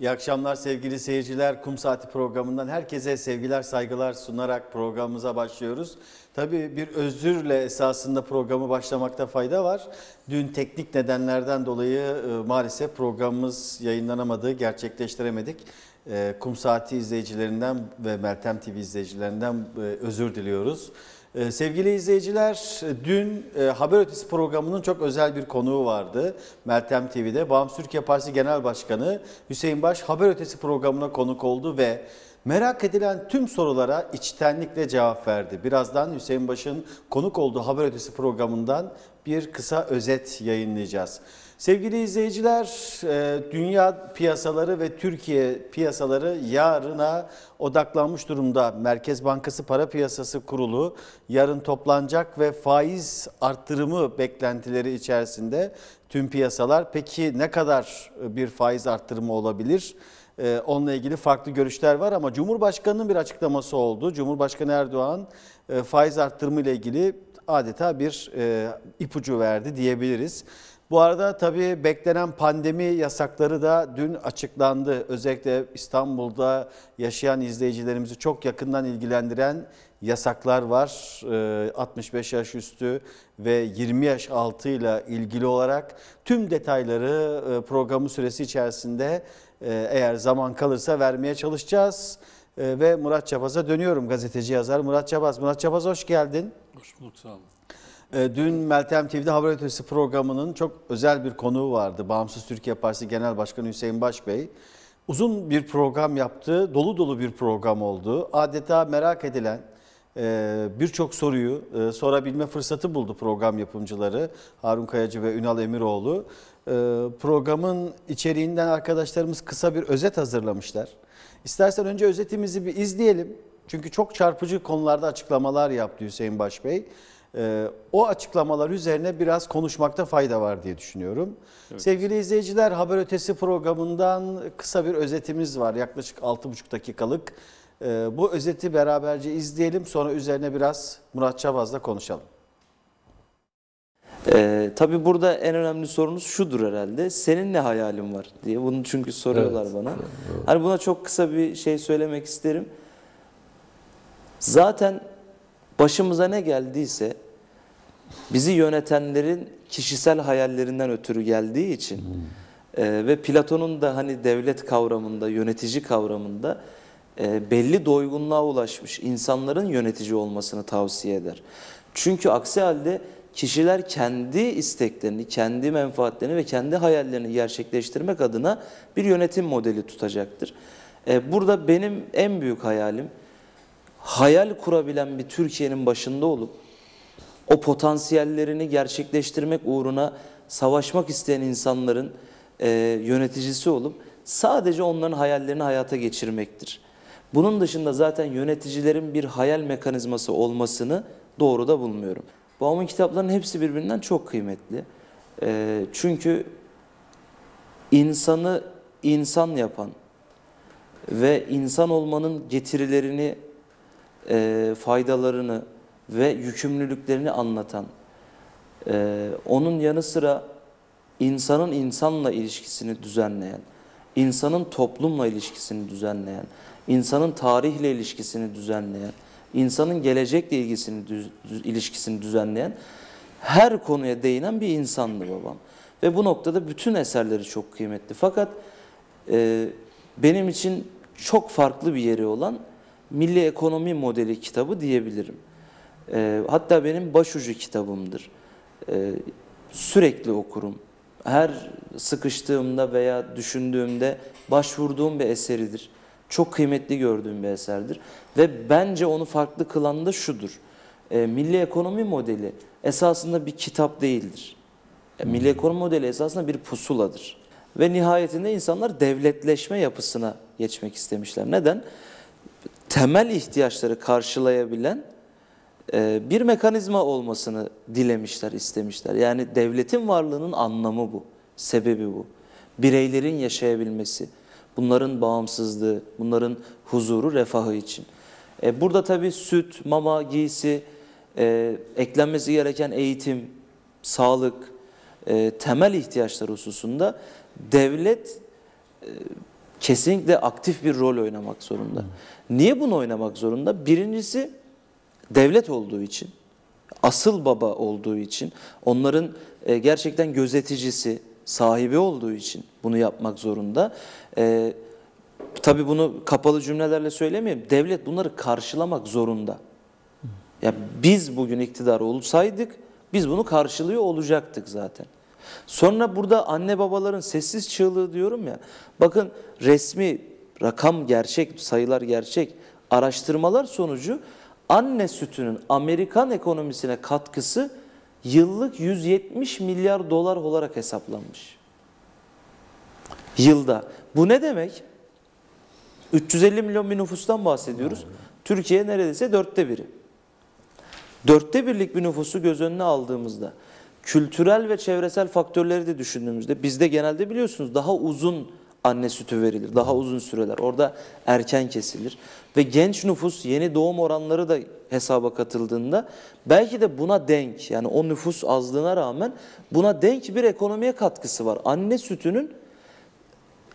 İyi akşamlar sevgili seyirciler. Kum Saati programından herkese sevgiler, saygılar sunarak programımıza başlıyoruz. Tabii bir özürle esasında programı başlamakta fayda var. Dün teknik nedenlerden dolayı e, maalesef programımız yayınlanamadı, gerçekleştiremedik. E, Kum Saati izleyicilerinden ve Meltem TV izleyicilerinden e, özür diliyoruz. Ee, sevgili izleyiciler, dün e, Haber Ötesi programının çok özel bir konuğu vardı. Meltem TV'de Bağımsız Türkiye Partisi Genel Başkanı Hüseyin Baş Haber Ötesi programına konuk oldu ve merak edilen tüm sorulara içtenlikle cevap verdi. Birazdan Hüseyin Baş'ın konuk olduğu Haber Ötesi programından bir kısa özet yayınlayacağız. Sevgili izleyiciler, e, dünya piyasaları ve Türkiye piyasaları yarına odaklanmış durumda. Merkez Bankası Para Piyasası Kurulu yarın toplanacak ve faiz arttırımı beklentileri içerisinde tüm piyasalar. Peki ne kadar e, bir faiz arttırımı olabilir? E, onunla ilgili farklı görüşler var ama Cumhurbaşkanı'nın bir açıklaması oldu. Cumhurbaşkanı Erdoğan faiz arttırımı ile ilgili adeta bir ipucu verdi diyebiliriz. Bu arada tabii beklenen pandemi yasakları da dün açıklandı. Özellikle İstanbul'da yaşayan izleyicilerimizi çok yakından ilgilendiren yasaklar var. 65 ee, yaş üstü ve 20 yaş altı ile ilgili olarak tüm detayları e, programı süresi içerisinde e, eğer zaman kalırsa vermeye çalışacağız. E, ve Murat Çapaz'a dönüyorum gazeteci yazar Murat Çapaz. Murat Çapaz hoş geldin. Hoş bulduk sağ olun. E, dün Meltem TV'de Haber Ötesi programının çok özel bir konuğu vardı. Bağımsız Türkiye Partisi Genel Başkanı Hüseyin Başbey. Uzun bir program yaptı, dolu dolu bir program oldu. Adeta merak edilen e, birçok soruyu e, sorabilme fırsatı buldu program yapımcıları Harun Kayacı ve Ünal Emiroğlu. Programın içeriğinden arkadaşlarımız kısa bir özet hazırlamışlar. İstersen önce özetimizi bir izleyelim. Çünkü çok çarpıcı konularda açıklamalar yaptı Hüseyin Başbey. Ee, o açıklamalar üzerine biraz konuşmakta fayda var diye düşünüyorum. Evet. Sevgili izleyiciler Haber Ötesi programından kısa bir özetimiz var yaklaşık 6,5 dakikalık. Ee, bu özeti beraberce izleyelim sonra üzerine biraz Murat Çavaz'la konuşalım. Ee, tabii burada en önemli sorunuz şudur herhalde. Senin ne hayalin var diye. Bunu çünkü soruyorlar evet, bana. Evet. Hani buna çok kısa bir şey söylemek isterim. Zaten Başımıza ne geldiyse bizi yönetenlerin kişisel hayallerinden ötürü geldiği için e, ve Platon'un da hani devlet kavramında, yönetici kavramında e, belli doygunluğa ulaşmış insanların yönetici olmasını tavsiye eder. Çünkü aksi halde kişiler kendi isteklerini, kendi menfaatlerini ve kendi hayallerini gerçekleştirmek adına bir yönetim modeli tutacaktır. E, burada benim en büyük hayalim hayal kurabilen bir Türkiye'nin başında olup o potansiyellerini gerçekleştirmek uğruna savaşmak isteyen insanların e, yöneticisi olup sadece onların hayallerini hayata geçirmektir. Bunun dışında zaten yöneticilerin bir hayal mekanizması olmasını doğru da bulmuyorum. Babamın kitaplarının hepsi birbirinden çok kıymetli. E, çünkü insanı insan yapan ve insan olmanın getirilerini e, faydalarını ve yükümlülüklerini anlatan, e, onun yanı sıra insanın insanla ilişkisini düzenleyen, insanın toplumla ilişkisini düzenleyen, insanın tarihle ilişkisini düzenleyen, insanın gelecekle ilgisini, düz, ilişkisini düzenleyen, her konuya değinen bir insandı babam. Ve bu noktada bütün eserleri çok kıymetli. Fakat e, benim için çok farklı bir yeri olan milli ekonomi modeli kitabı diyebilirim. E, hatta benim başucu kitabımdır. E, sürekli okurum. Her sıkıştığımda veya düşündüğümde başvurduğum bir eseridir. Çok kıymetli gördüğüm bir eserdir. Ve bence onu farklı kılan da şudur. E, milli ekonomi modeli esasında bir kitap değildir. E, milli hmm. ekonomi modeli esasında bir pusuladır. Ve nihayetinde insanlar devletleşme yapısına geçmek istemişler. Neden? temel ihtiyaçları karşılayabilen e, bir mekanizma olmasını dilemişler, istemişler. Yani devletin varlığının anlamı bu, sebebi bu. Bireylerin yaşayabilmesi, bunların bağımsızlığı, bunların huzuru, refahı için. E, burada tabii süt, mama, giysi, e, eklenmesi gereken eğitim, sağlık, temel ihtiyaçlar hususunda devlet kesinlikle aktif bir rol oynamak zorunda. Niye bunu oynamak zorunda? Birincisi devlet olduğu için, asıl baba olduğu için, onların e, gerçekten gözeticisi, sahibi olduğu için bunu yapmak zorunda. Ee, tabii bunu kapalı cümlelerle söylemeyeyim. Devlet bunları karşılamak zorunda. Ya biz bugün iktidar olsaydık biz bunu karşılıyor olacaktık zaten. Sonra burada anne babaların sessiz çığlığı diyorum ya. Bakın resmi rakam gerçek, sayılar gerçek. Araştırmalar sonucu anne sütünün Amerikan ekonomisine katkısı yıllık 170 milyar dolar olarak hesaplanmış. Yılda. Bu ne demek? 350 milyon bir nüfustan bahsediyoruz. Türkiye neredeyse dörtte biri. Dörtte birlik bir nüfusu göz önüne aldığımızda kültürel ve çevresel faktörleri de düşündüğümüzde bizde genelde biliyorsunuz daha uzun anne sütü verilir. Daha uzun süreler. Orada erken kesilir. Ve genç nüfus yeni doğum oranları da hesaba katıldığında belki de buna denk yani o nüfus azlığına rağmen buna denk bir ekonomiye katkısı var. Anne sütünün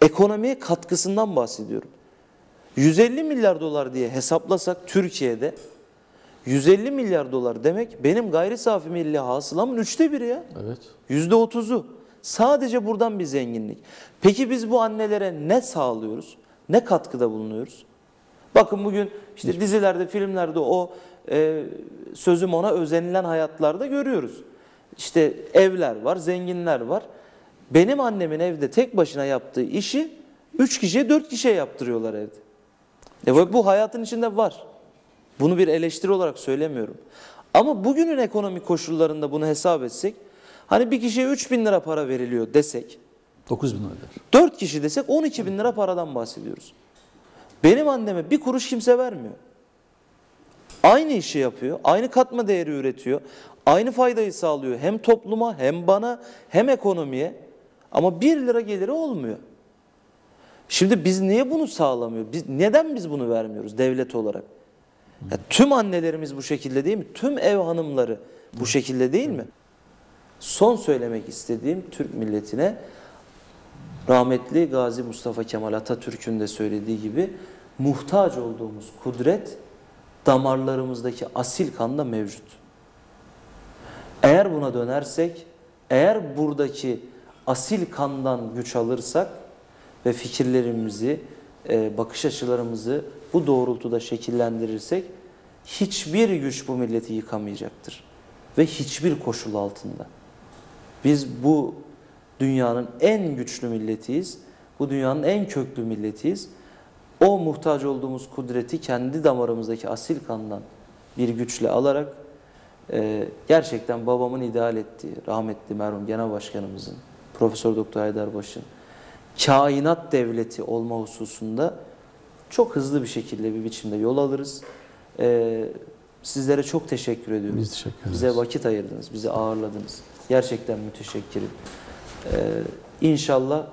ekonomiye katkısından bahsediyorum. 150 milyar dolar diye hesaplasak Türkiye'de 150 milyar dolar demek benim gayri safi milli hasılamın üçte biri ya. Evet. Yüzde otuzu. Sadece buradan bir zenginlik. Peki biz bu annelere ne sağlıyoruz? Ne katkıda bulunuyoruz? Bakın bugün işte Hiç. dizilerde, filmlerde o e, sözüm ona özenilen hayatlarda görüyoruz. İşte evler var, zenginler var. Benim annemin evde tek başına yaptığı işi 3 kişiye 4 kişiye yaptırıyorlar evde. E bu hayatın içinde var. Bunu bir eleştiri olarak söylemiyorum. Ama bugünün ekonomik koşullarında bunu hesap etsek, hani bir kişiye 3 bin lira para veriliyor desek, 9 bin öder. 4 kişi desek 12 bin lira paradan bahsediyoruz. Benim anneme bir kuruş kimse vermiyor. Aynı işi yapıyor, aynı katma değeri üretiyor, aynı faydayı sağlıyor hem topluma hem bana hem ekonomiye ama 1 lira geliri olmuyor. Şimdi biz niye bunu sağlamıyor? Biz, neden biz bunu vermiyoruz devlet olarak? Ya tüm annelerimiz bu şekilde değil mi? Tüm ev hanımları bu şekilde değil mi? Son söylemek istediğim Türk milletine rahmetli Gazi Mustafa Kemal Atatürk'ün de söylediği gibi muhtaç olduğumuz kudret damarlarımızdaki asil kanda mevcut. Eğer buna dönersek, eğer buradaki asil kandan güç alırsak ve fikirlerimizi, e, bakış açılarımızı bu doğrultuda şekillendirirsek hiçbir güç bu milleti yıkamayacaktır. Ve hiçbir koşul altında. Biz bu dünyanın en güçlü milletiyiz. Bu dünyanın en köklü milletiyiz. O muhtaç olduğumuz kudreti kendi damarımızdaki asil kandan bir güçle alarak e, gerçekten babamın ideal ettiği rahmetli merhum genel başkanımızın Profesör Doktor Haydarbaş'ın kainat devleti olma hususunda çok hızlı bir şekilde bir biçimde yol alırız. Ee, sizlere çok teşekkür ediyorum. Biz teşekkür ederiz. Bize vakit ayırdınız, bizi ağırladınız. Gerçekten müteşekkirim. Ee, inşallah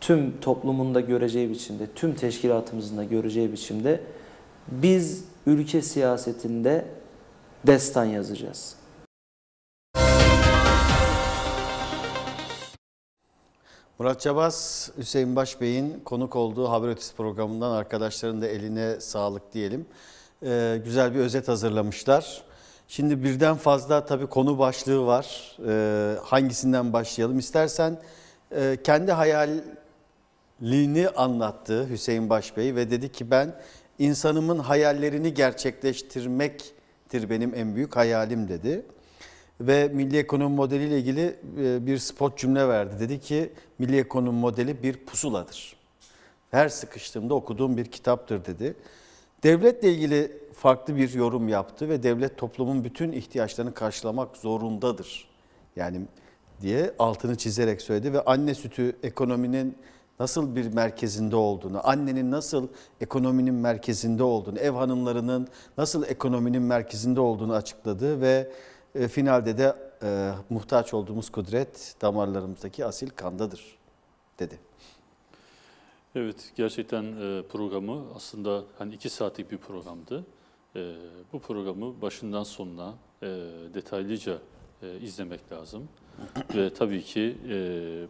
tüm toplumunda göreceği biçimde, tüm teşkilatımızın da göreceği biçimde biz ülke siyasetinde destan yazacağız. Murat Çabas, Hüseyin Başbey'in konuk olduğu Haber Ötesi programından arkadaşların da eline sağlık diyelim. Ee, güzel bir özet hazırlamışlar. Şimdi birden fazla tabii konu başlığı var. Ee, hangisinden başlayalım? İstersen e, kendi hayalini anlattı Hüseyin Başbey ve dedi ki ben insanımın hayallerini gerçekleştirmektir benim en büyük hayalim dedi ve milli ekonomi modeliyle ilgili e, bir spot cümle verdi. Dedi ki milli ekonomi modeli bir pusuladır. Her sıkıştığımda okuduğum bir kitaptır dedi. Devletle ilgili farklı bir yorum yaptı ve devlet toplumun bütün ihtiyaçlarını karşılamak zorundadır. Yani diye altını çizerek söyledi ve anne sütü ekonominin nasıl bir merkezinde olduğunu, annenin nasıl ekonominin merkezinde olduğunu, ev hanımlarının nasıl ekonominin merkezinde olduğunu açıkladı ve e, finalde de e, muhtaç olduğumuz kudret damarlarımızdaki asil kandadır dedi. Evet gerçekten e, programı aslında hani iki saatlik bir programdı. E, bu programı başından sonuna e, detaylıca e, izlemek lazım. Ve tabii ki e,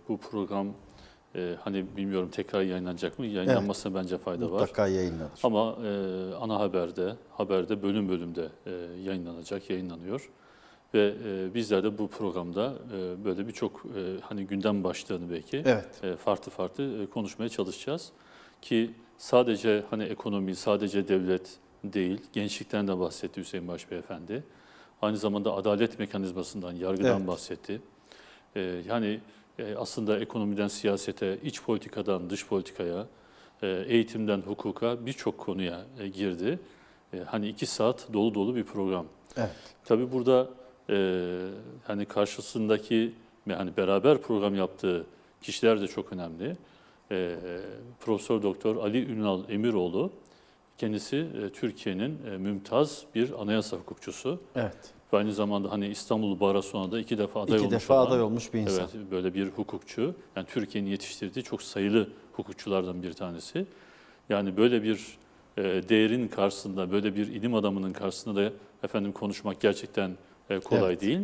bu program e, hani bilmiyorum tekrar yayınlanacak mı? Yayınlanmasına evet, bence fayda mutlaka var. Mutlaka yayınlanır. Ama e, ana haberde, haberde bölüm bölümde e, yayınlanacak, yayınlanıyor. Ve e, bizler de bu programda e, böyle birçok e, hani gündem başlığını belki evet. e, farklı farklı e, konuşmaya çalışacağız. Ki sadece hani ekonomi, sadece devlet değil, gençlikten de bahsetti Hüseyin Baş Beyefendi. Aynı zamanda adalet mekanizmasından, yargıdan evet. bahsetti. E, yani e, aslında ekonomiden siyasete, iç politikadan dış politikaya, e, eğitimden hukuka birçok konuya e, girdi. E, hani iki saat dolu dolu bir program. Evet. Tabii burada hani karşısındaki yani beraber program yaptığı kişiler de çok önemli. E, Profesör Doktor Ali Ünal Emiroğlu kendisi e, Türkiye'nin e, mümtaz bir anayasa hukukçusu. Evet. Ve aynı zamanda hani İstanbul Barasona'da iki defa aday iki olmuş. İki defa olan, aday olmuş bir insan. Evet, böyle bir hukukçu. Yani Türkiye'nin yetiştirdiği çok sayılı hukukçulardan bir tanesi. Yani böyle bir e, değerin karşısında, böyle bir ilim adamının karşısında da efendim konuşmak gerçekten e, kolay evet. değil.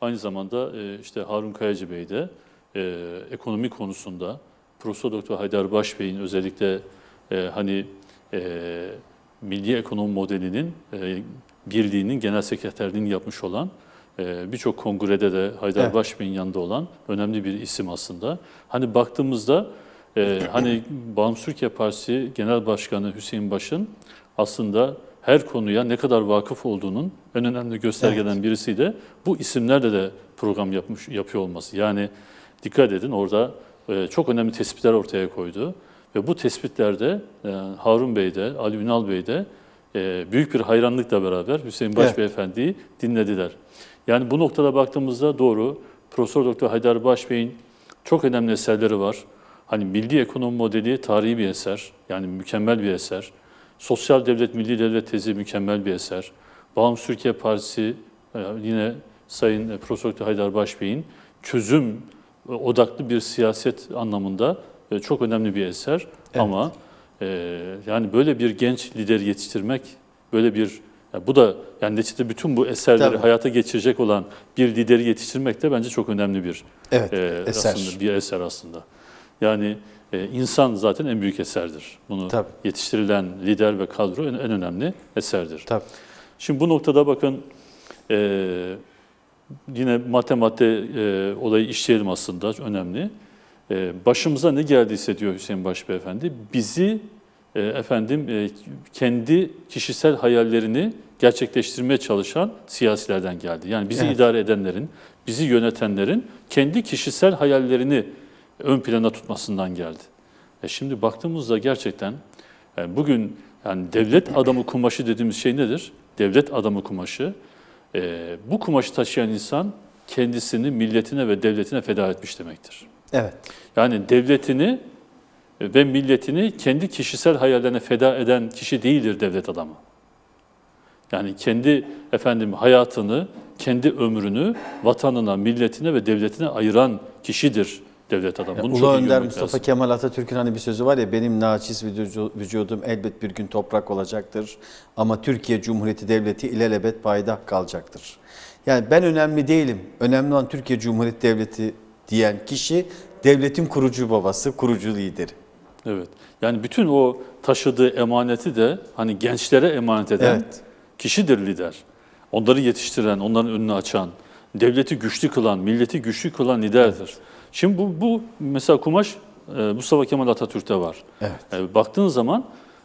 Aynı zamanda e, işte Harun Kayacı Bey de e, ekonomi konusunda Profesör Doktor Haydar Baş Bey'in özellikle hani milli ekonomi modelinin e, birliğinin genel sekreterliğini yapmış olan birçok kongrede de Haydar evet. Baş Bey'in yanında olan önemli bir isim aslında. Hani baktığımızda hani Bağımsız Türkiye Partisi Genel Başkanı Hüseyin Baş'ın aslında her konuya ne kadar vakıf olduğunun en önemli göstergeden evet. birisi de bu isimlerle de program yapmış yapıyor olması. Yani dikkat edin orada e, çok önemli tespitler ortaya koydu ve bu tespitlerde e, Harun Bey de Ali Ünal Bey de e, büyük bir hayranlıkla beraber Hüseyin Baş evet. Beyefendi'yi dinlediler. Yani bu noktada baktığımızda doğru Profesör Doktor Haydar Baş Bey'in çok önemli eserleri var. Hani milli ekonomi modeli tarihi bir eser, yani mükemmel bir eser. Sosyal devlet, milli devlet tezi mükemmel bir eser. Bağımsız Türkiye Partisi e, yine Sayın e, Profesör Haydar Başbey'in çözüm e, odaklı bir siyaset anlamında çok önemli bir eser. Evet. Ama e, yani böyle bir genç lider yetiştirmek, böyle bir yani bu da yani neticede bütün bu eserleri Tabii. hayata geçirecek olan bir lideri yetiştirmek de bence çok önemli bir evet, e, eser. aslında bir eser aslında. Yani e, insan zaten en büyük eserdir. Bunu Tabii. yetiştirilen lider ve kadro en, en önemli eserdir. Tabii. Şimdi bu noktada bakın e, yine matematiğe e, olayı işleyelim aslında önemli. E, başımıza ne geldiyse diyor Hüseyin Baş Beyefendi bizi e, efendim e, kendi kişisel hayallerini gerçekleştirmeye çalışan siyasilerden geldi. Yani bizi evet. idare edenlerin, bizi yönetenlerin kendi kişisel hayallerini ön plana tutmasından geldi. E şimdi baktığımızda gerçekten yani e, bugün yani devlet adamı kumaşı dediğimiz şey nedir? Devlet adamı kumaşı. E, bu kumaşı taşıyan insan kendisini milletine ve devletine feda etmiş demektir. Evet. Yani devletini ve milletini kendi kişisel hayallerine feda eden kişi değildir devlet adamı. Yani kendi efendim hayatını, kendi ömrünü vatanına, milletine ve devletine ayıran kişidir devlet adamı. Bunu Ulu Önder Mustafa lazım. Kemal Atatürk'ün hani bir sözü var ya benim naçiz vücudum elbet bir gün toprak olacaktır ama Türkiye Cumhuriyeti Devleti ilelebet payda kalacaktır. Yani ben önemli değilim. Önemli olan Türkiye Cumhuriyeti Devleti diyen kişi devletin kurucu babası, kurucu lideri. Evet. Yani bütün o taşıdığı emaneti de hani gençlere emanet eden evet. kişidir lider. Onları yetiştiren, onların önünü açan, devleti güçlü kılan, milleti güçlü kılan liderdir. Evet. Şimdi bu, bu mesela kumaş e, Mustafa Kemal Atatürk'te var. Evet. E, baktığın zaman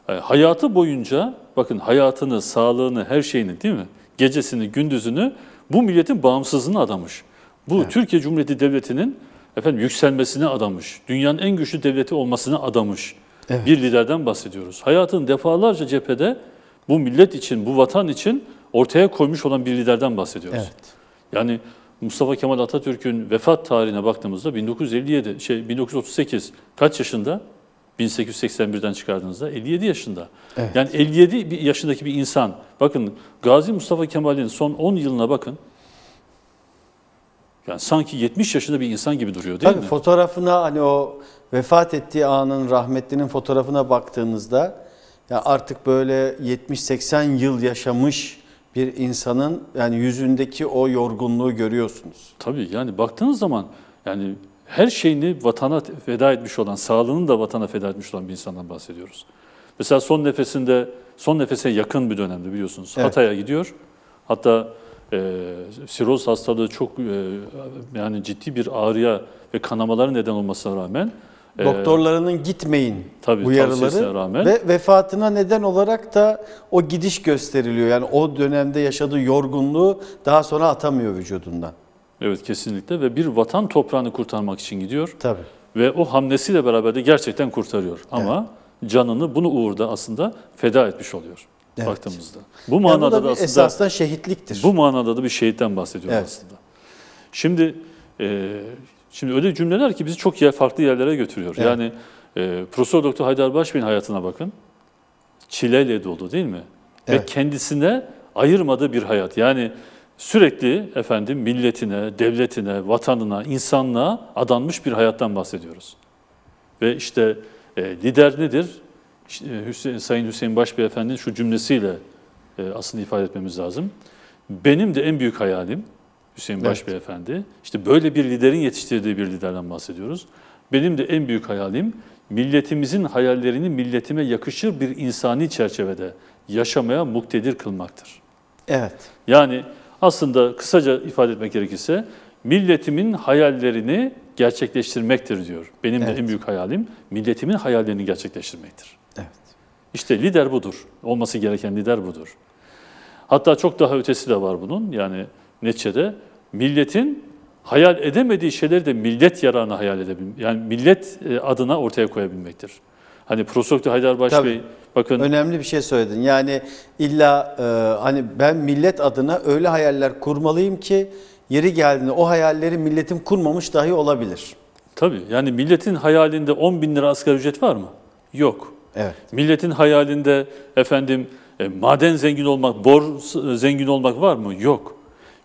e, hayatı boyunca bakın hayatını, sağlığını, her şeyini değil mi? Gecesini, gündüzünü bu milletin bağımsızlığını adamış. Bu evet. Türkiye Cumhuriyeti Devleti'nin efendim yükselmesini adamış. Dünyanın en güçlü devleti olmasını adamış. Evet. Bir liderden bahsediyoruz. Hayatın defalarca cephede bu millet için, bu vatan için ortaya koymuş olan bir liderden bahsediyoruz. Evet. Yani Mustafa Kemal Atatürk'ün vefat tarihine baktığımızda 1957 şey 1938 kaç yaşında? 1881'den çıkardığınızda 57 yaşında. Evet. Yani 57 yaşındaki bir insan. Bakın Gazi Mustafa Kemal'in son 10 yılına bakın. Yani sanki 70 yaşında bir insan gibi duruyor değil Tabii mi? fotoğrafına hani o vefat ettiği anın rahmetlinin fotoğrafına baktığınızda ya artık böyle 70-80 yıl yaşamış bir insanın yani yüzündeki o yorgunluğu görüyorsunuz. Tabii yani baktığınız zaman yani her şeyini vatana feda etmiş olan, sağlığını da vatana feda etmiş olan bir insandan bahsediyoruz. Mesela son nefesinde, son nefese yakın bir dönemde biliyorsunuz. Evet. Hatay'a gidiyor. Hatta e, siroz hastalığı çok e, yani ciddi bir ağrıya ve kanamalara neden olmasına rağmen ee, Doktorlarının gitmeyin tabii, uyarıları rağmen. ve vefatına neden olarak da o gidiş gösteriliyor. Yani o dönemde yaşadığı yorgunluğu daha sonra atamıyor vücudundan. Evet kesinlikle ve bir vatan toprağını kurtarmak için gidiyor. Tabii. Ve o hamlesiyle beraber de gerçekten kurtarıyor. Ama evet. canını bunu uğurda aslında feda etmiş oluyor evet. baktığımızda. Bu manada yani bu da, da aslında esasdan şehitliktir. Bu manada da bir şehitten bahsediyor evet. aslında. Şimdi e, Şimdi öyle cümleler ki bizi çok yer, farklı yerlere götürüyor. Evet. Yani e, Profesör Doktor Haydar Başbey'in hayatına bakın. Çileyle dolu değil mi? Evet. Ve kendisine ayırmadığı bir hayat. Yani sürekli efendim milletine, devletine, vatanına, insanlığa adanmış bir hayattan bahsediyoruz. Ve işte e, lider nedir? İşte, e, Hüseyin, Sayın Hüseyin Başbey Efendi'nin şu cümlesiyle e, aslında ifade etmemiz lazım. Benim de en büyük hayalim Hüseyin Baş evet. Beyefendi. İşte böyle bir liderin yetiştirdiği bir liderden bahsediyoruz. Benim de en büyük hayalim milletimizin hayallerini milletime yakışır bir insani çerçevede yaşamaya muktedir kılmaktır. Evet. Yani aslında kısaca ifade etmek gerekirse milletimin hayallerini gerçekleştirmektir diyor. Benim evet. de en büyük hayalim milletimin hayallerini gerçekleştirmektir. Evet. İşte lider budur. Olması gereken lider budur. Hatta çok daha ötesi de var bunun. Yani neticede milletin hayal edemediği şeyleri de millet yararına hayal edebilmek. Yani millet e, adına ortaya koyabilmektir. Hani Prof. Haydarbaş Tabii. Bey bakın. Önemli bir şey söyledin. Yani illa e, hani ben millet adına öyle hayaller kurmalıyım ki yeri geldiğinde o hayalleri milletim kurmamış dahi olabilir. Tabii yani milletin hayalinde 10 bin lira asgari ücret var mı? Yok. Evet. Milletin hayalinde efendim e, maden zengin olmak, bor e, zengin olmak var mı? Yok.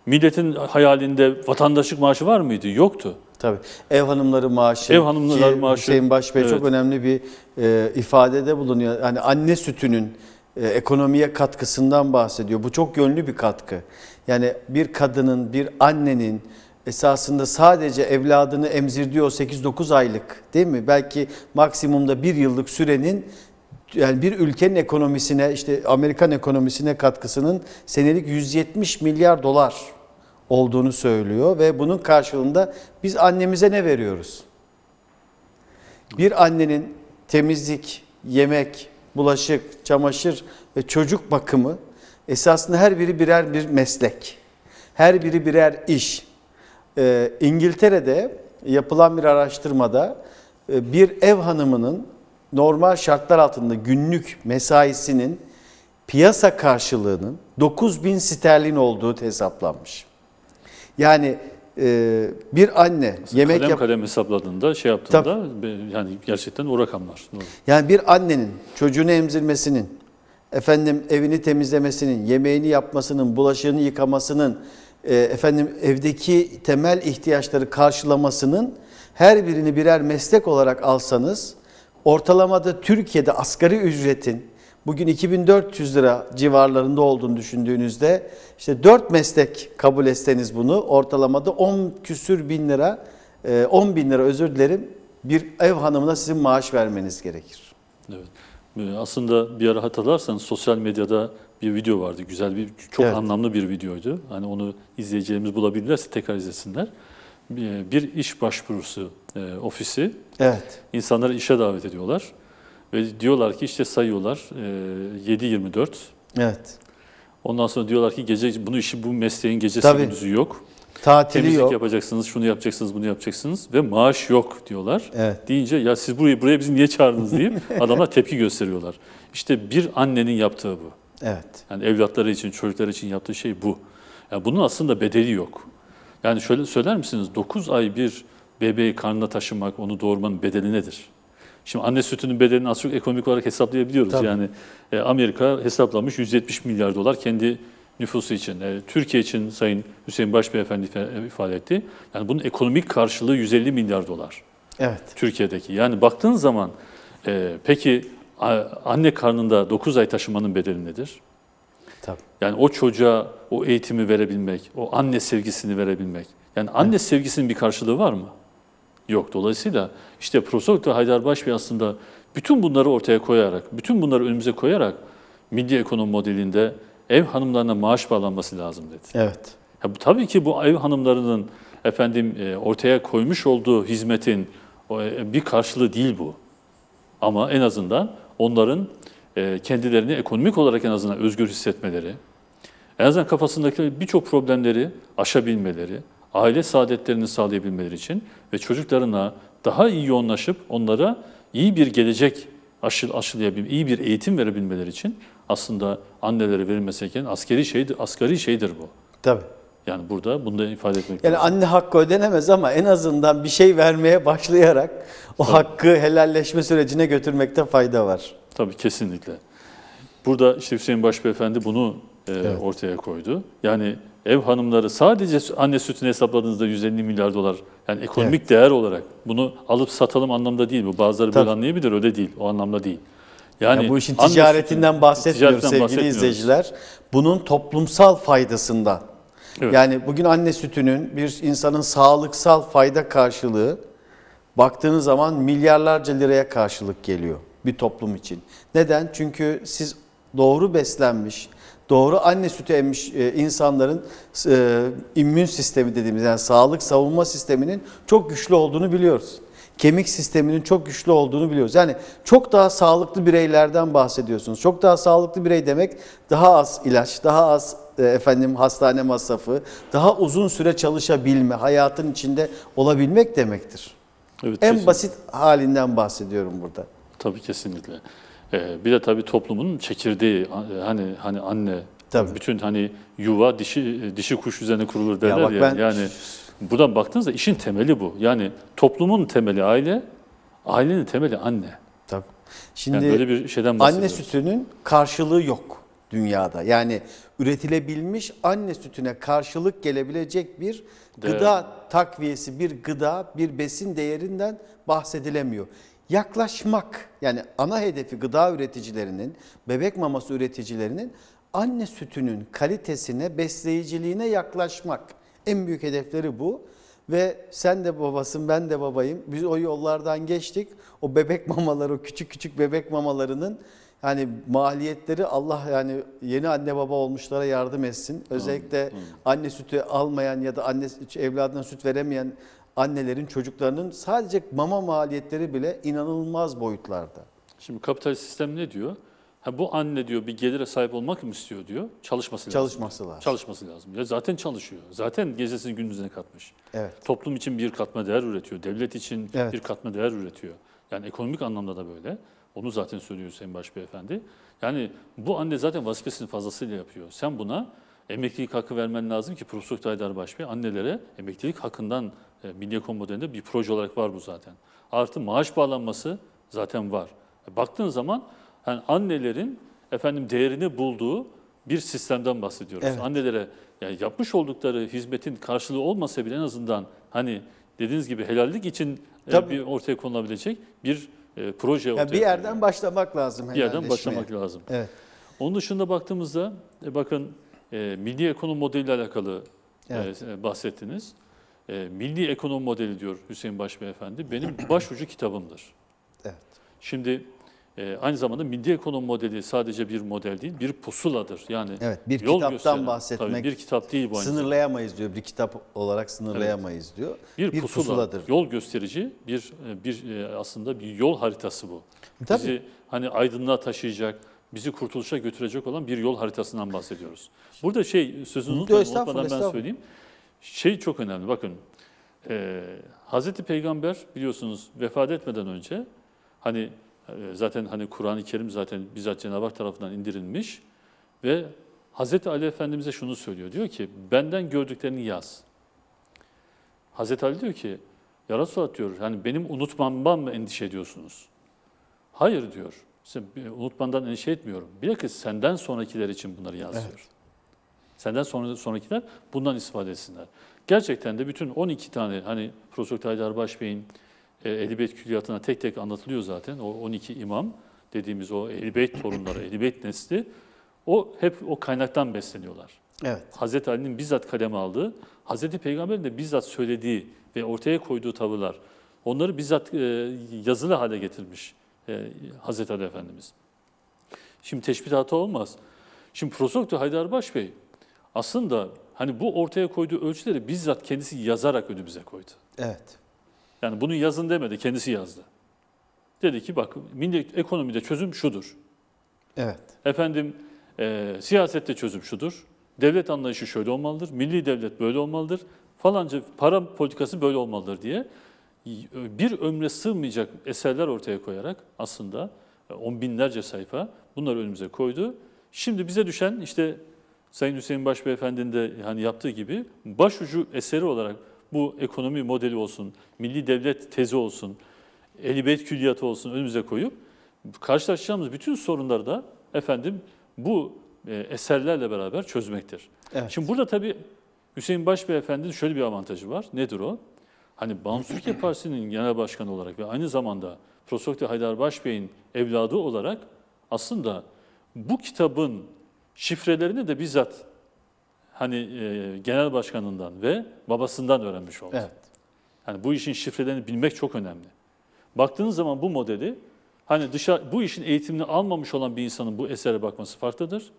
Milletin hayalinde vatandaşlık maaşı var mıydı? Yoktu. Tabii. Ev hanımları maaşı. Ev hanımları maaşı. Hüseyin Başbey evet. çok önemli bir e, ifadede bulunuyor. Yani anne sütünün e, ekonomiye katkısından bahsediyor. Bu çok yönlü bir katkı. Yani bir kadının, bir annenin esasında sadece evladını emzirdiği o 8-9 aylık değil mi? Belki maksimumda bir yıllık sürenin yani bir ülkenin ekonomisine işte Amerikan ekonomisine katkısının senelik 170 milyar dolar olduğunu söylüyor ve bunun karşılığında biz annemize ne veriyoruz? Bir annenin temizlik, yemek, bulaşık, çamaşır ve çocuk bakımı esasında her biri birer bir meslek. Her biri birer iş. Ee, İngiltere'de yapılan bir araştırmada e, bir ev hanımının normal şartlar altında günlük mesaisinin piyasa karşılığının 9000 sterlin olduğu hesaplanmış. Yani e, bir anne Mesela yemek kalem yap- kalem hesapladığında şey yaptığında Tabii. yani gerçekten o rakamlar. Doğru. Yani bir annenin çocuğunu emzirmesinin, efendim evini temizlemesinin, yemeğini yapmasının, bulaşığını yıkamasının, e, efendim evdeki temel ihtiyaçları karşılamasının her birini birer meslek olarak alsanız ortalamada Türkiye'de asgari ücretin bugün 2400 lira civarlarında olduğunu düşündüğünüzde işte 4 meslek kabul etseniz bunu ortalamada 10 küsür bin lira 10 e, bin lira özür dilerim bir ev hanımına sizin maaş vermeniz gerekir. Evet. E, aslında bir ara hatırlarsanız sosyal medyada bir video vardı. Güzel bir, çok evet. anlamlı bir videoydu. Hani onu izleyeceğimiz bulabilirlerse tekrar izlesinler. E, bir iş başvurusu e, ofisi. Evet. İnsanları işe davet ediyorlar. Ve diyorlar ki işte sayıyorlar e, 7-24. Evet. Ondan sonra diyorlar ki gece bunu işi bu mesleğin gecesi Tabii. gündüzü yok. Tatili Temizlik yok. yapacaksınız, şunu yapacaksınız, bunu yapacaksınız ve maaş yok diyorlar. Evet. Deyince ya siz buraya, buraya bizi niye çağırdınız diye adamlar tepki gösteriyorlar. İşte bir annenin yaptığı bu. Evet. Yani evlatları için, çocuklar için yaptığı şey bu. Yani bunun aslında bedeli yok. Yani şöyle söyler misiniz? 9 ay bir bebeği karnına taşımak, onu doğurmanın bedeli nedir? Şimdi anne sütünün bedelini az çok ekonomik olarak hesaplayabiliyoruz. Tabii. Yani e, Amerika hesaplamış 170 milyar dolar kendi nüfusu için. E, Türkiye için Sayın Hüseyin başbeyefendi e, ifade etti. Yani bunun ekonomik karşılığı 150 milyar dolar. Evet. Türkiye'deki. Yani baktığın zaman e, peki anne karnında 9 ay taşımanın bedeli nedir? Tabii. Yani o çocuğa o eğitimi verebilmek, o anne sevgisini verebilmek. Yani anne evet. sevgisinin bir karşılığı var mı? yok. Dolayısıyla işte Profesör Doktor Haydar Başbey aslında bütün bunları ortaya koyarak, bütün bunları önümüze koyarak milli ekonomi modelinde ev hanımlarına maaş bağlanması lazım dedi. Evet. Ya, tabii ki bu ev hanımlarının efendim e, ortaya koymuş olduğu hizmetin e, bir karşılığı değil bu. Ama en azından onların e, kendilerini ekonomik olarak en azından özgür hissetmeleri, en azından kafasındaki birçok problemleri aşabilmeleri, aile saadetlerini sağlayabilmeleri için ve çocuklarına daha iyi yoğunlaşıp onlara iyi bir gelecek aşıl, aşılayabil, iyi bir eğitim verebilmeleri için aslında annelere verilmesi gereken askeri şeydir, asgari şeydir bu. Tabii. Yani burada bunu da ifade etmek Yani lazım. anne hakkı ödenemez ama en azından bir şey vermeye başlayarak o Tabii. hakkı helalleşme sürecine götürmekte fayda var. Tabii kesinlikle. Burada işte Hüseyin Başbeyefendi bunu e, evet. ortaya koydu. Yani ev hanımları sadece anne sütünü hesapladığınızda 150 milyar dolar yani ekonomik evet. değer olarak bunu alıp satalım anlamda değil bu. Bazıları Tabii. böyle anlayabilir öyle değil. O anlamda değil. Yani, yani bu işin ticaretinden bahsetmiyoruz sevgili izleyiciler. Bunun toplumsal faydasından. Evet. Yani bugün anne sütünün bir insanın sağlıksal fayda karşılığı baktığınız zaman milyarlarca liraya karşılık geliyor bir toplum için. Neden? Çünkü siz doğru beslenmiş, doğru anne sütü emmiş e, insanların e, immün sistemi dediğimiz yani sağlık savunma sisteminin çok güçlü olduğunu biliyoruz. Kemik sisteminin çok güçlü olduğunu biliyoruz. Yani çok daha sağlıklı bireylerden bahsediyorsunuz. Çok daha sağlıklı birey demek daha az ilaç, daha az e, efendim hastane masrafı, daha uzun süre çalışabilme, hayatın içinde olabilmek demektir. Evet, en kesinlikle. basit halinden bahsediyorum burada. Tabii kesinlikle. Ee, bir de tabii toplumun çekirdeği e, hani hani anne tabii. bütün hani yuva dişi e, dişi kuş üzerine kurulur derler ya. Bak ya. Ben... Yani buradan baktığınızda işin temeli bu. Yani toplumun temeli aile, ailenin temeli anne. Tabii. Şimdi yani böyle bir şeyden anne sütünün karşılığı yok dünyada. Yani üretilebilmiş anne sütüne karşılık gelebilecek bir Değer. gıda takviyesi, bir gıda, bir besin değerinden bahsedilemiyor yaklaşmak yani ana hedefi gıda üreticilerinin, bebek maması üreticilerinin anne sütünün kalitesine, besleyiciliğine yaklaşmak. En büyük hedefleri bu ve sen de babasın ben de babayım. Biz o yollardan geçtik. O bebek mamaları, o küçük küçük bebek mamalarının yani maliyetleri Allah yani yeni anne baba olmuşlara yardım etsin. Özellikle anne sütü almayan ya da anne evladına süt veremeyen annelerin çocuklarının sadece mama maliyetleri bile inanılmaz boyutlarda. Şimdi kapital sistem ne diyor? Ha, bu anne diyor bir gelire sahip olmak mı istiyor diyor. Çalışması lazım. Çalışması lazım. Çalışması lazım. Ya zaten çalışıyor. Zaten gecesini gündüzüne katmış. Evet. Toplum için bir katma değer üretiyor. Devlet için evet. bir katma değer üretiyor. Yani ekonomik anlamda da böyle. Onu zaten söylüyor Sayın Başbeyefendi. Yani bu anne zaten vazifesini fazlasıyla yapıyor. Sen buna emeklilik hakkı vermen lazım ki Profesör Taydar Başbey annelere emeklilik hakkından e, milli modelinde bir proje olarak var bu zaten. Artı maaş bağlanması zaten var. E, baktığın zaman yani annelerin efendim değerini bulduğu bir sistemden bahsediyoruz. Evet. Annelere yani yapmış oldukları hizmetin karşılığı olmasa bile en azından hani dediğiniz gibi helallik için e, Tabii. bir ortaya konulabilecek bir e, proje yani ortaya. Bir yerden koyuyor. başlamak lazım Bir yerden başlamak lazım. Evet. Onun dışında baktığımızda e, bakın e, milli ekonomi modeliyle alakalı evet. e, bahsettiniz. E, Milli Ekonomi Modeli diyor Hüseyin Baş Beyefendi. Benim başucu kitabımdır. Evet. Şimdi e, aynı zamanda milli ekonomi modeli sadece bir model değil, bir pusuladır. Yani evet, bir yol kitaptan gösteren, bahsetmek tabii bir kitap değil bu. Sınırlayamayız diyor. Bir kitap olarak sınırlayamayız evet. diyor. Bir, bir pusula, pusuladır. Yol gösterici bir e, bir e, aslında bir yol haritası bu. E, tabii. Bizi hani aydınlığa taşıyacak, bizi kurtuluşa götürecek olan bir yol haritasından bahsediyoruz. Burada şey sözünü unutmadan ben söyleyeyim. Şey çok önemli bakın. E, Hazreti Peygamber biliyorsunuz vefat etmeden önce hani e, zaten hani Kur'an-ı Kerim zaten bizzat Cenab-ı Hak tarafından indirilmiş ve Hazreti Ali Efendimiz'e şunu söylüyor. Diyor ki benden gördüklerini yaz. Hazreti Ali diyor ki ya Resulallah diyor hani benim unutmamdan mı endişe ediyorsunuz? Hayır diyor. E, unutmandan endişe etmiyorum. Bilakis senden sonrakiler için bunları yazıyor. Evet. Senden sonra, sonrakiler bundan istifade etsinler. Gerçekten de bütün 12 tane hani Profesör Tayyip Başbey'in Bey'in e, Elibeyt külliyatına tek tek anlatılıyor zaten. O 12 imam dediğimiz o Elibeyt torunları, Elibeyt nesli o hep o kaynaktan besleniyorlar. Evet. Hazreti Ali'nin bizzat kaleme aldığı, Hazreti Peygamber'in de bizzat söylediği ve ortaya koyduğu tavırlar, onları bizzat e, yazılı hale getirmiş e, Hazreti Ali Efendimiz. Şimdi teşbihatı olmaz. Şimdi Profesör Haydar Baş Bey aslında hani bu ortaya koyduğu ölçüleri bizzat kendisi yazarak önümüze koydu. Evet. Yani bunu yazın demedi, kendisi yazdı. Dedi ki bak milli ekonomide çözüm şudur. Evet. Efendim e, siyasette çözüm şudur. Devlet anlayışı şöyle olmalıdır, milli devlet böyle olmalıdır, falanca para politikası böyle olmalıdır diye e, bir ömre sığmayacak eserler ortaya koyarak aslında e, on binlerce sayfa bunları önümüze koydu. Şimdi bize düşen işte Sayın Hüseyin Baş Beyefendi'nin de hani yaptığı gibi başucu eseri olarak bu ekonomi modeli olsun, milli devlet tezi olsun, elibet külliyatı olsun önümüze koyup karşılaşacağımız bütün sorunları da efendim bu e, eserlerle beraber çözmektir. Evet. Şimdi burada tabii Hüseyin Baş Beyefendi'nin şöyle bir avantajı var. Nedir o? Hani Bansuke Partisi'nin genel başkanı olarak ve aynı zamanda Profesör Haydar Baş Bey'in evladı olarak aslında bu kitabın Şifrelerini de bizzat hani e, genel başkanından ve babasından öğrenmiş oldu. Evet. Yani bu işin şifrelerini bilmek çok önemli. Baktığınız zaman bu modeli hani dışa bu işin eğitimini almamış olan bir insanın bu esere bakması farklıdır.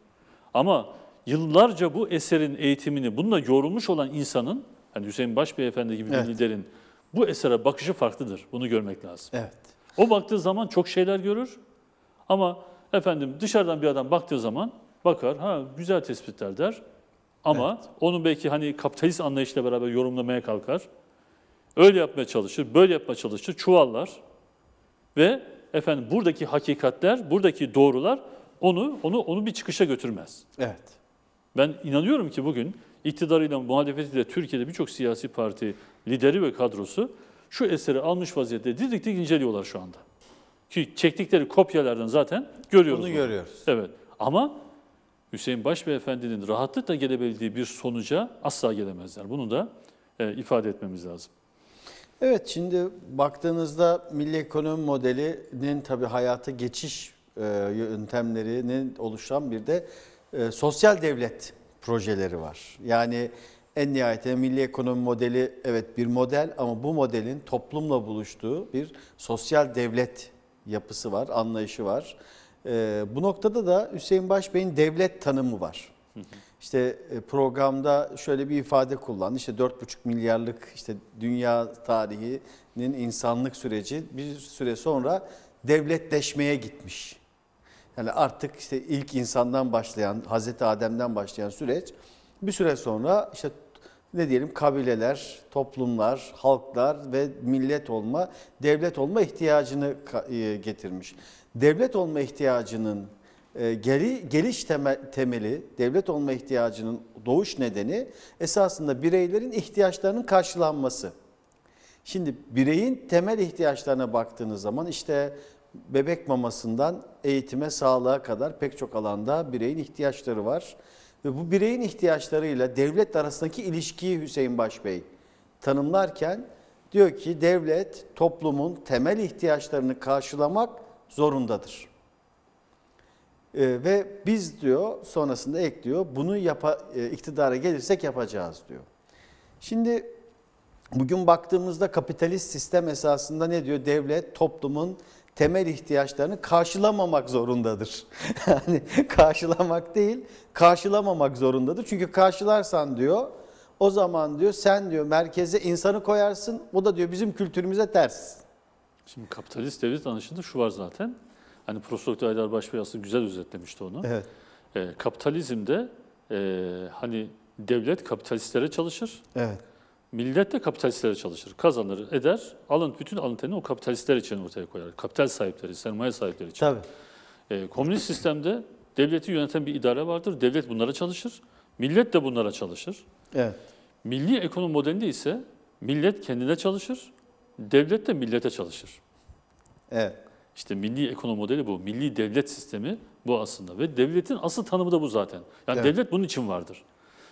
Ama yıllarca bu eserin eğitimini bununla yorulmuş olan insanın hani Hüseyin Baş Beyefendi gibi evet. liderin bu esere bakışı farklıdır. Bunu görmek lazım. Evet. O baktığı zaman çok şeyler görür. Ama efendim dışarıdan bir adam baktığı zaman bakar, ha güzel tespitler der. Ama evet. onu belki hani kapitalist anlayışla beraber yorumlamaya kalkar. Öyle yapmaya çalışır, böyle yapmaya çalışır, çuvallar. Ve efendim buradaki hakikatler, buradaki doğrular onu onu onu bir çıkışa götürmez. Evet. Ben inanıyorum ki bugün iktidarıyla, muhalefetiyle Türkiye'de birçok siyasi parti lideri ve kadrosu şu eseri almış vaziyette didik dik inceliyorlar şu anda. Ki çektikleri kopyalardan zaten görüyoruz. Bunu, bunu. görüyoruz. Evet. Ama Hüseyin Başbeyefendi'nin Beyefendi'nin rahatlıkla gelebildiği bir sonuca asla gelemezler. Bunu da e, ifade etmemiz lazım. Evet şimdi baktığınızda milli ekonomi modelinin tabii hayata geçiş e, yöntemlerinin oluşan bir de e, sosyal devlet projeleri var. Yani en nihayetinde milli ekonomi modeli evet bir model ama bu modelin toplumla buluştuğu bir sosyal devlet yapısı var, anlayışı var. E, bu noktada da Hüseyin Başbey'in devlet tanımı var. İşte e, programda şöyle bir ifade kullandı. İşte 4,5 milyarlık işte dünya tarihinin insanlık süreci bir süre sonra devletleşmeye gitmiş. Yani artık işte ilk insandan başlayan, Hazreti Adem'den başlayan süreç bir süre sonra işte ne diyelim kabileler, toplumlar, halklar ve millet olma, devlet olma ihtiyacını e, getirmiş. Devlet olma ihtiyacının e, geliş temeli, devlet olma ihtiyacının doğuş nedeni esasında bireylerin ihtiyaçlarının karşılanması. Şimdi bireyin temel ihtiyaçlarına baktığınız zaman işte bebek mamasından eğitime, sağlığa kadar pek çok alanda bireyin ihtiyaçları var. Ve bu bireyin ihtiyaçlarıyla devlet arasındaki ilişkiyi Hüseyin Başbey tanımlarken diyor ki devlet toplumun temel ihtiyaçlarını karşılamak zorundadır. E, ve biz diyor sonrasında ekliyor bunu yapa, e, iktidara gelirsek yapacağız diyor. Şimdi bugün baktığımızda kapitalist sistem esasında ne diyor? Devlet toplumun temel ihtiyaçlarını karşılamamak zorundadır. yani karşılamak değil, karşılamamak zorundadır. Çünkü karşılarsan diyor, o zaman diyor sen diyor merkeze insanı koyarsın, o da diyor bizim kültürümüze ters. Şimdi kapitalist devlet anlayışında şu var zaten. Hani Profesör Doktor Aydar Başbey aslında güzel özetlemişti onu. Evet. E, kapitalizmde e, hani devlet kapitalistlere çalışır. Evet. Millet de kapitalistlere çalışır, kazanır, eder. Alın bütün alın terini o kapitalistler için ortaya koyar. Kapital sahipleri, sermaye sahipleri için. Tabii. E, komünist sistemde devleti yöneten bir idare vardır. Devlet bunlara çalışır. Millet de bunlara çalışır. Evet. Milli ekonomi modelinde ise millet kendine çalışır, devlet de millete çalışır. Evet. İşte milli ekonomi modeli bu. Milli devlet sistemi bu aslında. Ve devletin asıl tanımı da bu zaten. Yani evet. devlet bunun için vardır.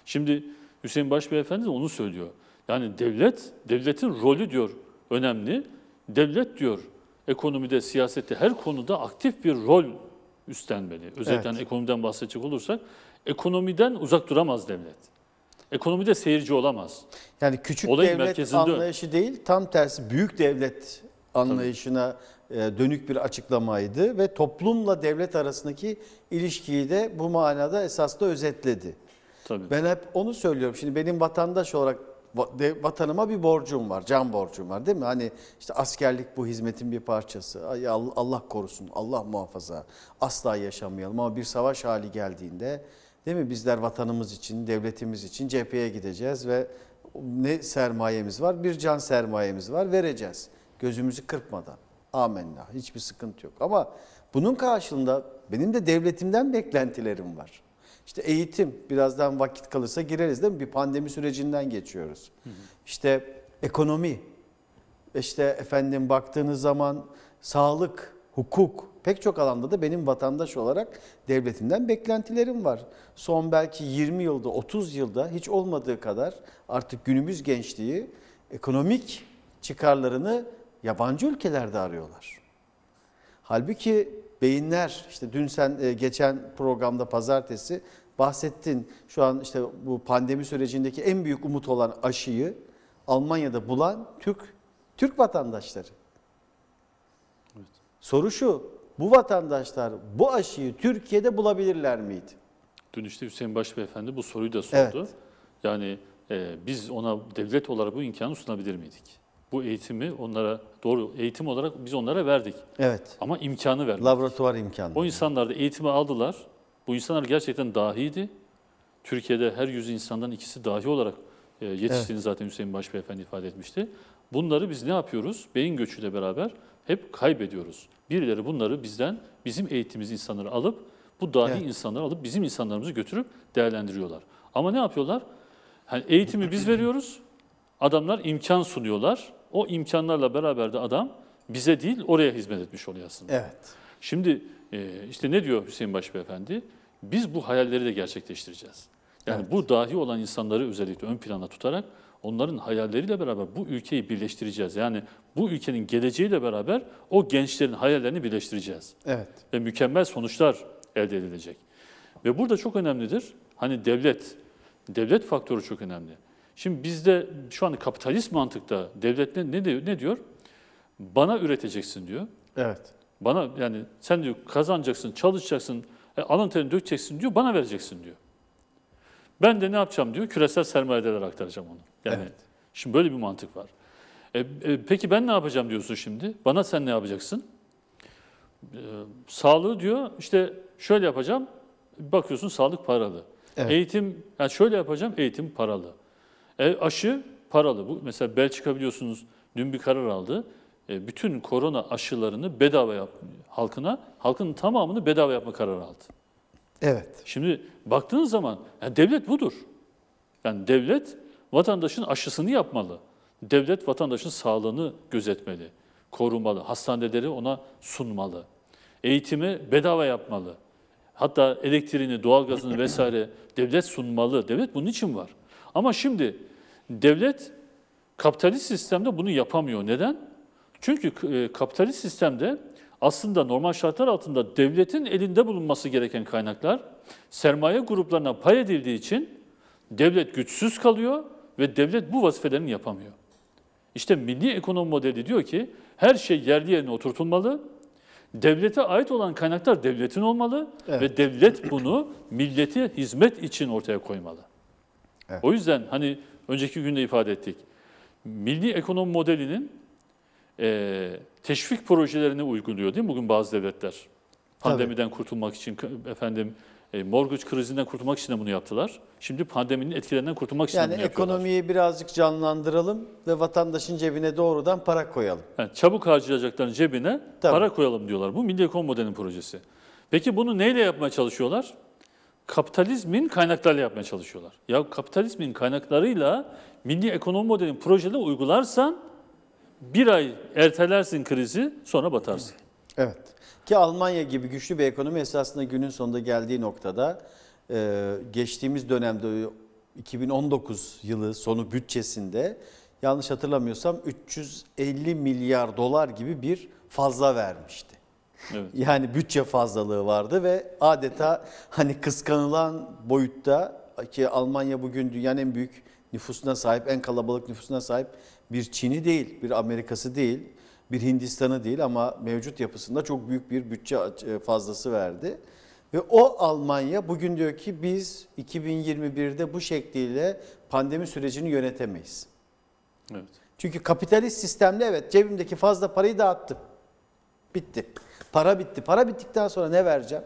Şimdi Hüseyin Başbey Efendi de onu söylüyor. Yani devlet, devletin rolü diyor önemli. Devlet diyor ekonomide, siyasette her konuda aktif bir rol üstlenmeli. Özellikle evet. ekonomiden bahsedecek olursak ekonomiden uzak duramaz devlet. Ekonomide seyirci olamaz. Yani küçük Olayın devlet anlayışı değil, tam tersi büyük devlet anlayışına Tabii. E, dönük bir açıklamaydı ve toplumla devlet arasındaki ilişkiyi de bu manada esasda özetledi. Tabii. Ben hep onu söylüyorum. Şimdi benim vatandaş olarak vatanıma bir borcum var, can borcum var değil mi? Hani işte askerlik bu hizmetin bir parçası. Allah korusun, Allah muhafaza. Asla yaşamayalım ama bir savaş hali geldiğinde değil mi? Bizler vatanımız için, devletimiz için cepheye gideceğiz ve ne sermayemiz var? Bir can sermayemiz var, vereceğiz. Gözümüzü kırpmadan. Amenna. Hiçbir sıkıntı yok. Ama bunun karşılığında benim de devletimden beklentilerim var. İşte eğitim birazdan vakit kalırsa gireriz değil mi? Bir pandemi sürecinden geçiyoruz. Hı hı. İşte ekonomi, işte efendim baktığınız zaman sağlık, hukuk pek çok alanda da benim vatandaş olarak devletimden beklentilerim var. Son belki 20 yılda 30 yılda hiç olmadığı kadar artık günümüz gençliği ekonomik çıkarlarını yabancı ülkelerde arıyorlar. Halbuki beyinler işte dün sen e, geçen programda pazartesi bahsettin. Şu an işte bu pandemi sürecindeki en büyük umut olan aşıyı Almanya'da bulan Türk Türk vatandaşları. Evet. Soru şu, bu vatandaşlar bu aşıyı Türkiye'de bulabilirler miydi? Dün işte Hüseyin Başbeyefendi bu soruyu da sordu. Evet. Yani e, biz ona devlet olarak bu imkanı sunabilir miydik? bu eğitimi onlara doğru eğitim olarak biz onlara verdik. Evet. Ama imkanı verdik. Laboratuvar imkanı. O insanlar da eğitimi aldılar. Bu insanlar gerçekten dahiydi. Türkiye'de her yüz insandan ikisi dahi olarak e, yetiştiğini evet. zaten Hüseyin Baş Beyefendi ifade etmişti. Bunları biz ne yapıyoruz? Beyin göçüyle beraber hep kaybediyoruz. Birileri bunları bizden, bizim eğitimimiz insanları alıp, bu dahi evet. insanları alıp bizim insanlarımızı götürüp değerlendiriyorlar. Ama ne yapıyorlar? Yani eğitimi biz veriyoruz, adamlar imkan sunuyorlar o imkanlarla beraber de adam bize değil oraya hizmet etmiş oluyor aslında. Evet. Şimdi e, işte ne diyor Hüseyin Başbey Efendi? Biz bu hayalleri de gerçekleştireceğiz. Yani evet. bu dahi olan insanları özellikle ön plana tutarak onların hayalleriyle beraber bu ülkeyi birleştireceğiz. Yani bu ülkenin geleceğiyle beraber o gençlerin hayallerini birleştireceğiz. Evet. Ve mükemmel sonuçlar elde edilecek. Ve burada çok önemlidir. Hani devlet, devlet faktörü çok önemli. Şimdi bizde şu anda kapitalist mantıkta devlet ne, ne diyor? Bana üreteceksin diyor. Evet. Bana yani sen diyor kazanacaksın, çalışacaksın, e, alın terini dökeceksin diyor, bana vereceksin diyor. Ben de ne yapacağım diyor, küresel sermayedelere aktaracağım onu. Yani evet. şimdi böyle bir mantık var. E, e, peki ben ne yapacağım diyorsun şimdi? Bana sen ne yapacaksın? E, sağlığı diyor işte şöyle yapacağım. Bakıyorsun sağlık paralı. Evet. Eğitim yani şöyle yapacağım eğitim paralı. E, aşı paralı. Bu mesela Belçika biliyorsunuz dün bir karar aldı. E, bütün korona aşılarını bedava yap halkına, halkın tamamını bedava yapma kararı aldı. Evet. Şimdi baktığınız zaman yani devlet budur. Yani devlet vatandaşın aşısını yapmalı. Devlet vatandaşın sağlığını gözetmeli, korumalı. Hastaneleri ona sunmalı. Eğitimi bedava yapmalı. Hatta elektriğini, doğalgazını vesaire devlet sunmalı. Devlet bunun için var. Ama şimdi Devlet kapitalist sistemde bunu yapamıyor. Neden? Çünkü e, kapitalist sistemde aslında normal şartlar altında devletin elinde bulunması gereken kaynaklar sermaye gruplarına pay edildiği için devlet güçsüz kalıyor ve devlet bu vazifelerini yapamıyor. İşte milli ekonomi modeli diyor ki her şey yerli yerine oturtulmalı, devlete ait olan kaynaklar devletin olmalı evet. ve devlet bunu milleti hizmet için ortaya koymalı. Evet. O yüzden hani önceki günde ifade ettik. Milli ekonomi modelinin e, teşvik projelerini uyguluyor değil mi bugün bazı devletler? Pandemiden Tabii. kurtulmak için, efendim e, mortgage krizinden kurtulmak için de bunu yaptılar. Şimdi pandeminin etkilerinden kurtulmak için yani bunu yapıyorlar. Yani ekonomiyi birazcık canlandıralım ve vatandaşın cebine doğrudan para koyalım. Yani çabuk harcayacakların cebine Tabii. para koyalım diyorlar. Bu milli ekonomi modelinin projesi. Peki bunu neyle yapmaya çalışıyorlar? kapitalizmin kaynaklarıyla yapmaya çalışıyorlar. Ya kapitalizmin kaynaklarıyla milli ekonomi modelini projede uygularsan bir ay ertelersin krizi sonra batarsın. Evet. Ki Almanya gibi güçlü bir ekonomi esasında günün sonunda geldiği noktada e, geçtiğimiz dönemde 2019 yılı sonu bütçesinde yanlış hatırlamıyorsam 350 milyar dolar gibi bir fazla vermişti. Evet. Yani bütçe fazlalığı vardı ve adeta hani kıskanılan boyutta ki Almanya bugün dünyanın en büyük nüfusuna sahip, en kalabalık nüfusuna sahip bir Çin'i değil, bir Amerika'sı değil, bir Hindistan'ı değil ama mevcut yapısında çok büyük bir bütçe e, fazlası verdi. Ve o Almanya bugün diyor ki biz 2021'de bu şekliyle pandemi sürecini yönetemeyiz. Evet. Çünkü kapitalist sistemde evet cebimdeki fazla parayı dağıttım. Bitti. Para bitti. Para bittikten sonra ne vereceğim?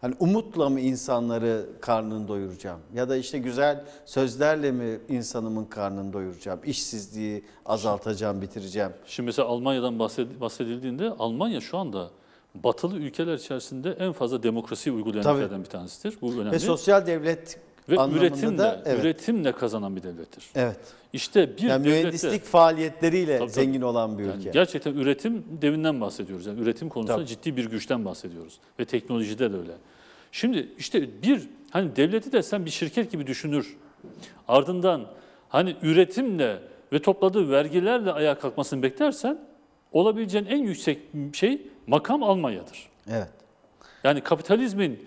Hani umutla mı insanları karnını doyuracağım? Ya da işte güzel sözlerle mi insanımın karnını doyuracağım? İşsizliği azaltacağım, bitireceğim. Şimdi mesela Almanya'dan bahsedildiğinde Almanya şu anda batılı ülkeler içerisinde en fazla demokrasi uygulayan Tabii. ülkelerden bir tanesidir. Bu önemli. Ve sosyal devlet ve üretimle, da evet. üretimle kazanan bir devlettir. Evet. İşte bir yani devlette, mühendislik faaliyetleriyle tabii, zengin olan bir ülke. gerçekten üretim devinden bahsediyoruz. Yani üretim konusunda tabii. ciddi bir güçten bahsediyoruz ve teknolojide de öyle. Şimdi işte bir hani devleti de sen bir şirket gibi düşünür. Ardından hani üretimle ve topladığı vergilerle ayağa kalkmasını beklersen olabileceğin en yüksek şey makam Almanya'dır. Evet. Yani kapitalizmin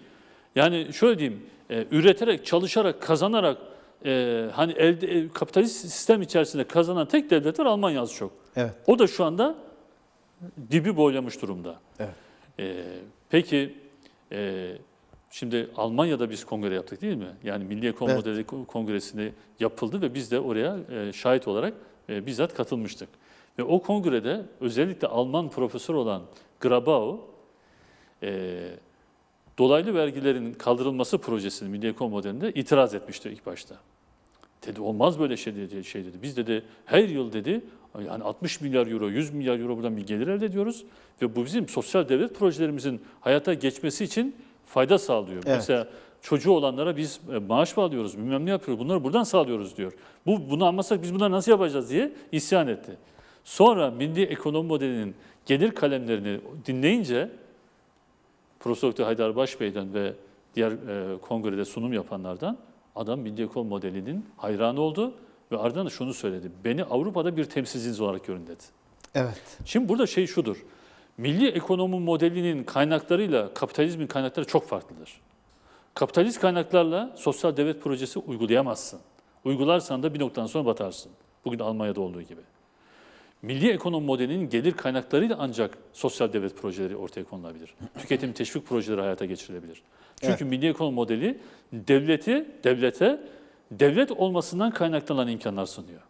yani şöyle diyeyim e, üreterek, çalışarak, kazanarak e, hani elde e, kapitalist sistem içerisinde kazanan tek devletler var Almanya az çok. Evet. O da şu anda dibi boylamış durumda. Evet. E, peki e, şimdi Almanya'da biz kongre yaptık değil mi? Yani Milli Ekonomi evet. Modeli Kongresi'ni yapıldı ve biz de oraya e, şahit olarak e, bizzat katılmıştık. Ve o kongrede özellikle Alman profesör olan Grabau, e, dolaylı vergilerin kaldırılması projesini Milli Ekonomi Modeli'nde itiraz etmişti ilk başta. Dedi olmaz böyle şey dedi, şey dedi. Biz dedi her yıl dedi yani 60 milyar euro, 100 milyar euro buradan bir gelir elde ediyoruz ve bu bizim sosyal devlet projelerimizin hayata geçmesi için fayda sağlıyor. Evet. Mesela çocuğu olanlara biz e, maaş mı alıyoruz, bilmem ne yapıyoruz, bunları buradan sağlıyoruz diyor. Bu bunu anlasak biz bunları nasıl yapacağız diye isyan etti. Sonra milli ekonomi modelinin gelir kalemlerini dinleyince Profesör Dr. Haydar Başbey'den ve diğer e, kongrede sunum yapanlardan adam Bilgekol modelinin hayranı oldu ve ardından şunu söyledi. Beni Avrupa'da bir temsilciniz olarak görün dedi. Evet. Şimdi burada şey şudur. Milli ekonomi modelinin kaynaklarıyla kapitalizmin kaynakları çok farklıdır. Kapitalist kaynaklarla sosyal devlet projesi uygulayamazsın. Uygularsan da bir noktadan sonra batarsın. Bugün Almanya'da olduğu gibi. Milli ekonomi modelinin gelir kaynaklarıyla ancak sosyal devlet projeleri ortaya konulabilir. Tüketim teşvik projeleri hayata geçirilebilir. Çünkü evet. milli ekonomi modeli devleti, devlete, devlet olmasından kaynaklanan imkanlar sunuyor.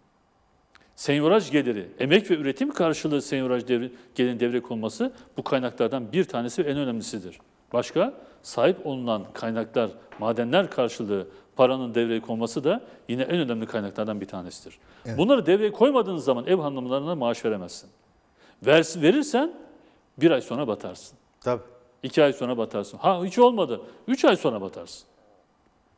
Senyoraj geliri, emek ve üretim karşılığı senyoraj devri, gelirin devreye konması bu kaynaklardan bir tanesi ve en önemlisidir. Başka? Sahip olunan kaynaklar, madenler karşılığı paranın devreye konması da yine en önemli kaynaklardan bir tanesidir. Evet. Bunları devreye koymadığınız zaman ev hanımlarına maaş veremezsin. Vers, verirsen bir ay sonra batarsın. Tabii. İki ay sonra batarsın. Ha hiç olmadı. Üç ay sonra batarsın.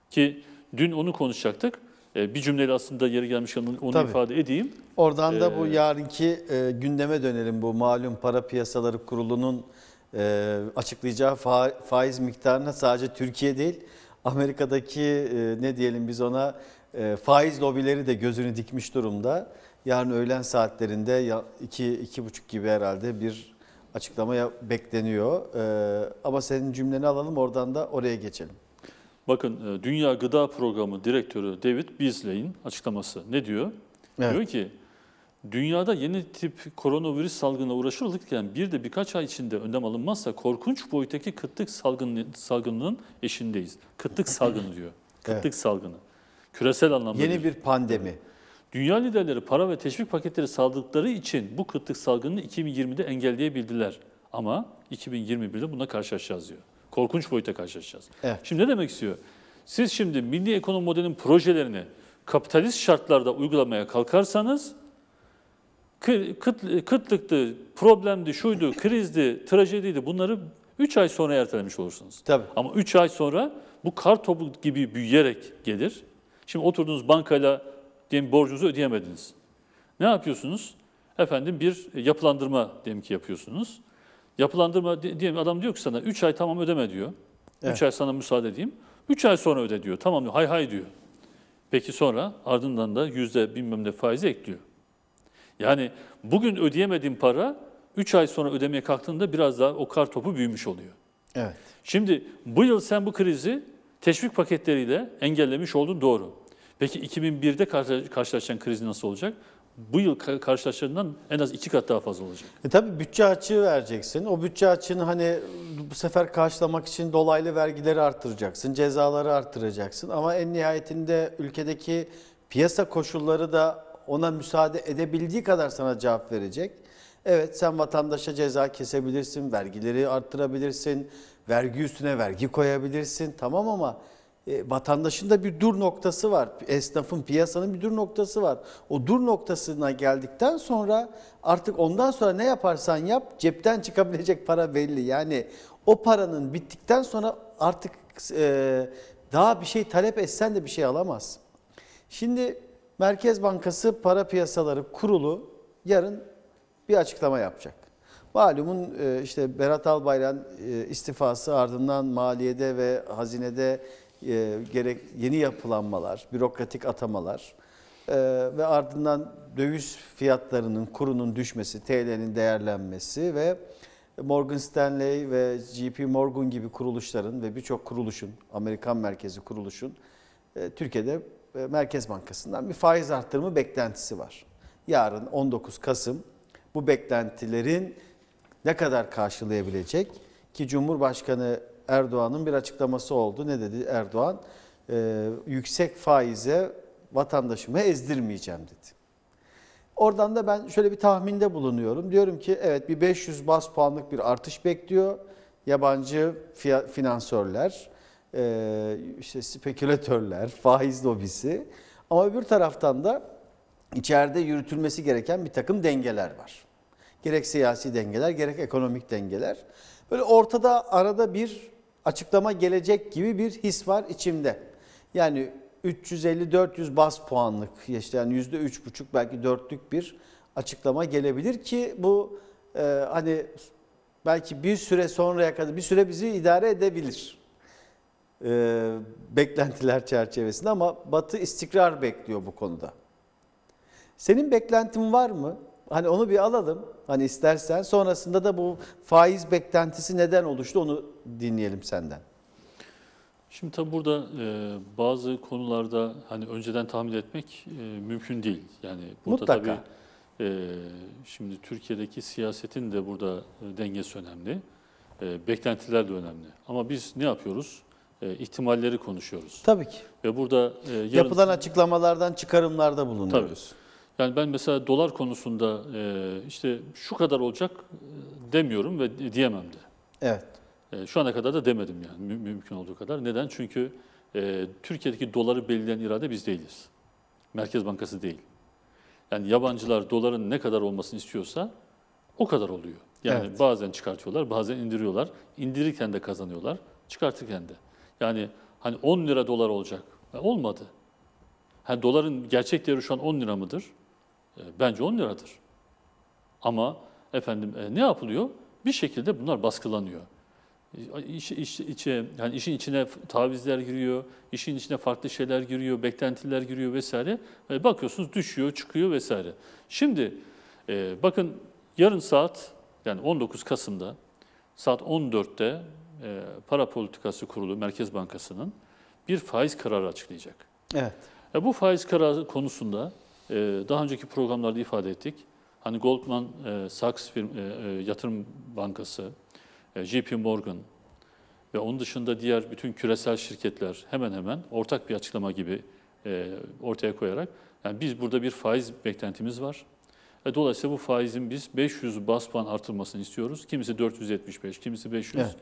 Ki dün onu konuşacaktık. Ee, bir cümleyle aslında yeri gelmişken onu Tabii. ifade edeyim. Oradan ee, da bu e, yarınki e, gündeme dönelim. Bu malum para piyasaları kurulunun e, açıklayacağı fa faiz miktarına sadece Türkiye değil Amerika'daki e, ne diyelim biz ona e, faiz lobileri de gözünü dikmiş durumda. Yarın öğlen saatlerinde ya, iki, iki buçuk gibi herhalde bir açıklamaya bekleniyor. E, ama senin cümleni alalım oradan da oraya geçelim. Bakın e, Dünya Gıda Programı Direktörü David Beasley'in açıklaması ne diyor? Evet. Diyor ki Dünyada yeni tip koronavirüs salgınına uğraşırlıkken bir de birkaç ay içinde önlem alınmazsa korkunç boyuttaki kıtlık salgın, salgınının eşindeyiz. Kıtlık salgını diyor. Kıtlık evet. salgını. Küresel anlamda. Yeni bir pandemi. Dünya liderleri para ve teşvik paketleri sağladıkları için bu kıtlık salgını 2020'de engelleyebildiler. Ama 2021'de buna karşılaşacağız diyor. Korkunç boyuta karşılaşacağız. Evet. Şimdi ne demek istiyor? Siz şimdi milli ekonomi modelinin projelerini kapitalist şartlarda uygulamaya kalkarsanız kıt, kıtlıktı, problemdi, şuydu, krizdi, trajediydi bunları 3 ay sonra ertelemiş olursunuz. Tabii. Ama 3 ay sonra bu kar topu gibi büyüyerek gelir. Şimdi oturduğunuz bankayla diyelim borcunuzu ödeyemediniz. Ne yapıyorsunuz? Efendim bir yapılandırma diyelim ki yapıyorsunuz. Yapılandırma diyelim adam diyor ki sana 3 ay tamam ödeme diyor. 3 evet. ay sana müsaade edeyim. 3 ay sonra öde diyor. Tamam diyor. Hay hay diyor. Peki sonra ardından da yüzde bilmem ne faizi ekliyor. Yani bugün ödeyemediğin para 3 ay sonra ödemeye kalktığında biraz daha o kar topu büyümüş oluyor. Evet. Şimdi bu yıl sen bu krizi teşvik paketleriyle engellemiş oldun doğru. Peki 2001'de karşılaşacağın kriz nasıl olacak? Bu yıl karşılaştığından en az iki kat daha fazla olacak. E tabii bütçe açığı vereceksin. O bütçe açığını hani bu sefer karşılamak için dolaylı vergileri artıracaksın, cezaları artıracaksın. Ama en nihayetinde ülkedeki piyasa koşulları da ona müsaade edebildiği kadar sana cevap verecek. Evet sen vatandaşa ceza kesebilirsin, vergileri arttırabilirsin, vergi üstüne vergi koyabilirsin tamam ama e, vatandaşın da bir dur noktası var. Esnafın, piyasanın bir dur noktası var. O dur noktasına geldikten sonra artık ondan sonra ne yaparsan yap cepten çıkabilecek para belli. Yani o paranın bittikten sonra artık e, daha bir şey talep etsen de bir şey alamaz. Şimdi Merkez Bankası Para Piyasaları Kurulu yarın bir açıklama yapacak. Malumun e, işte Berat Albayrak'ın e, istifası ardından maliyede ve hazinede e, gerek yeni yapılanmalar, bürokratik atamalar ve ardından döviz fiyatlarının kurunun düşmesi, TL'nin değerlenmesi ve Morgan Stanley ve JP Morgan gibi kuruluşların ve birçok kuruluşun, Amerikan merkezi kuruluşun Türkiye'de e, Merkez Bankası'ndan bir faiz arttırımı beklentisi var. Yarın 19 Kasım bu beklentilerin ne kadar karşılayabilecek ki Cumhurbaşkanı Erdoğan'ın bir açıklaması oldu. Ne dedi Erdoğan? Ee, yüksek faize vatandaşımı ezdirmeyeceğim dedi. Oradan da ben şöyle bir tahminde bulunuyorum. Diyorum ki evet bir 500 bas puanlık bir artış bekliyor yabancı finansörler. E, işte spekülatörler, faiz lobisi ama bir taraftan da içeride yürütülmesi gereken bir takım dengeler var. Gerek siyasi dengeler, gerek ekonomik dengeler. Böyle ortada arada bir açıklama gelecek gibi bir his var içimde. Yani 350-400 bas puanlık işte yani %3,5 belki 4'lük bir açıklama gelebilir ki bu e, hani belki bir süre sonraya kadar bir süre bizi idare edebilir e, beklentiler çerçevesinde ama Batı istikrar bekliyor bu konuda. Senin beklentin var mı? Hani onu bir alalım hani istersen. Sonrasında da bu faiz beklentisi neden oluştu onu dinleyelim senden. Şimdi tabi burada e, bazı konularda hani önceden tahmin etmek e, mümkün değil. Yani burada Mutlaka. tabii e, şimdi Türkiye'deki siyasetin de burada e, dengesi önemli. E, beklentiler de önemli. Ama biz ne yapıyoruz? e, ihtimalleri konuşuyoruz. Tabii ki. Ve burada e, yarın... yapılan açıklamalardan çıkarımlarda bulunuyoruz. Tabii. Yani ben mesela dolar konusunda e, işte şu kadar olacak e, demiyorum ve diyemem de. Evet. E, şu ana kadar da demedim yani mü- mümkün olduğu kadar. Neden? Çünkü e, Türkiye'deki doları belirleyen irade biz değiliz. Merkez Bankası değil. Yani yabancılar doların ne kadar olmasını istiyorsa o kadar oluyor. Yani evet. bazen çıkartıyorlar, bazen indiriyorlar. İndirirken de kazanıyorlar, çıkartırken de. Yani hani 10 lira dolar olacak. E, olmadı. Yani doların gerçek değeri şu an 10 lira mıdır? E, bence 10 liradır. Ama efendim e, ne yapılıyor? Bir şekilde bunlar baskılanıyor. İş, iş, içe, yani işin içine tavizler giriyor, işin içine farklı şeyler giriyor, beklentiler giriyor vesaire. E, bakıyorsunuz düşüyor, çıkıyor vesaire. Şimdi e, bakın yarın saat yani 19 Kasım'da saat 14'te e, Para Politikası Kurulu Merkez Bankası'nın bir faiz kararı açıklayacak. Evet. E, bu faiz kararı konusunda e, daha önceki programlarda ifade ettik. Hani Goldman e, Sachs firm, e, e, Yatırım Bankası, e, JP Morgan ve onun dışında diğer bütün küresel şirketler hemen hemen ortak bir açıklama gibi e, ortaya koyarak yani biz burada bir faiz beklentimiz var. E, dolayısıyla bu faizin biz 500 bas puan artırılmasını istiyoruz. Kimisi 475, kimisi 500. Evet.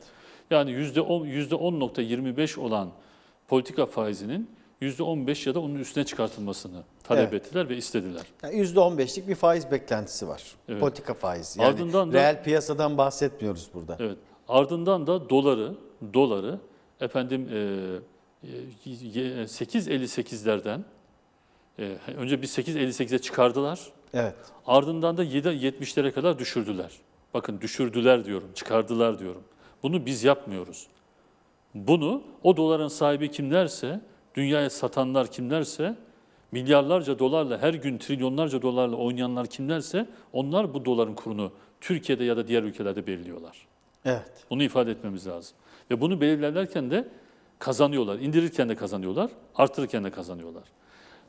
Yani %10, %10.25 olan politika faizinin %15 ya da onun üstüne çıkartılmasını talep evet. ettiler ve istediler. Yani %15'lik bir faiz beklentisi var. Evet. Politika faizi. Yani ardından da, reel piyasadan bahsetmiyoruz burada. Evet. Ardından da doları doları efendim e, 8.58'lerden e, e, önce bir 8.58'e çıkardılar. Evet. Ardından da 7.70'lere kadar düşürdüler. Bakın düşürdüler diyorum, çıkardılar diyorum. Bunu biz yapmıyoruz. Bunu o doların sahibi kimlerse, dünyaya satanlar kimlerse, milyarlarca dolarla her gün trilyonlarca dolarla oynayanlar kimlerse onlar bu doların kurunu Türkiye'de ya da diğer ülkelerde belirliyorlar. Evet. Bunu ifade etmemiz lazım. Ve bunu belirlerken de kazanıyorlar. İndirirken de kazanıyorlar, artırırken de kazanıyorlar.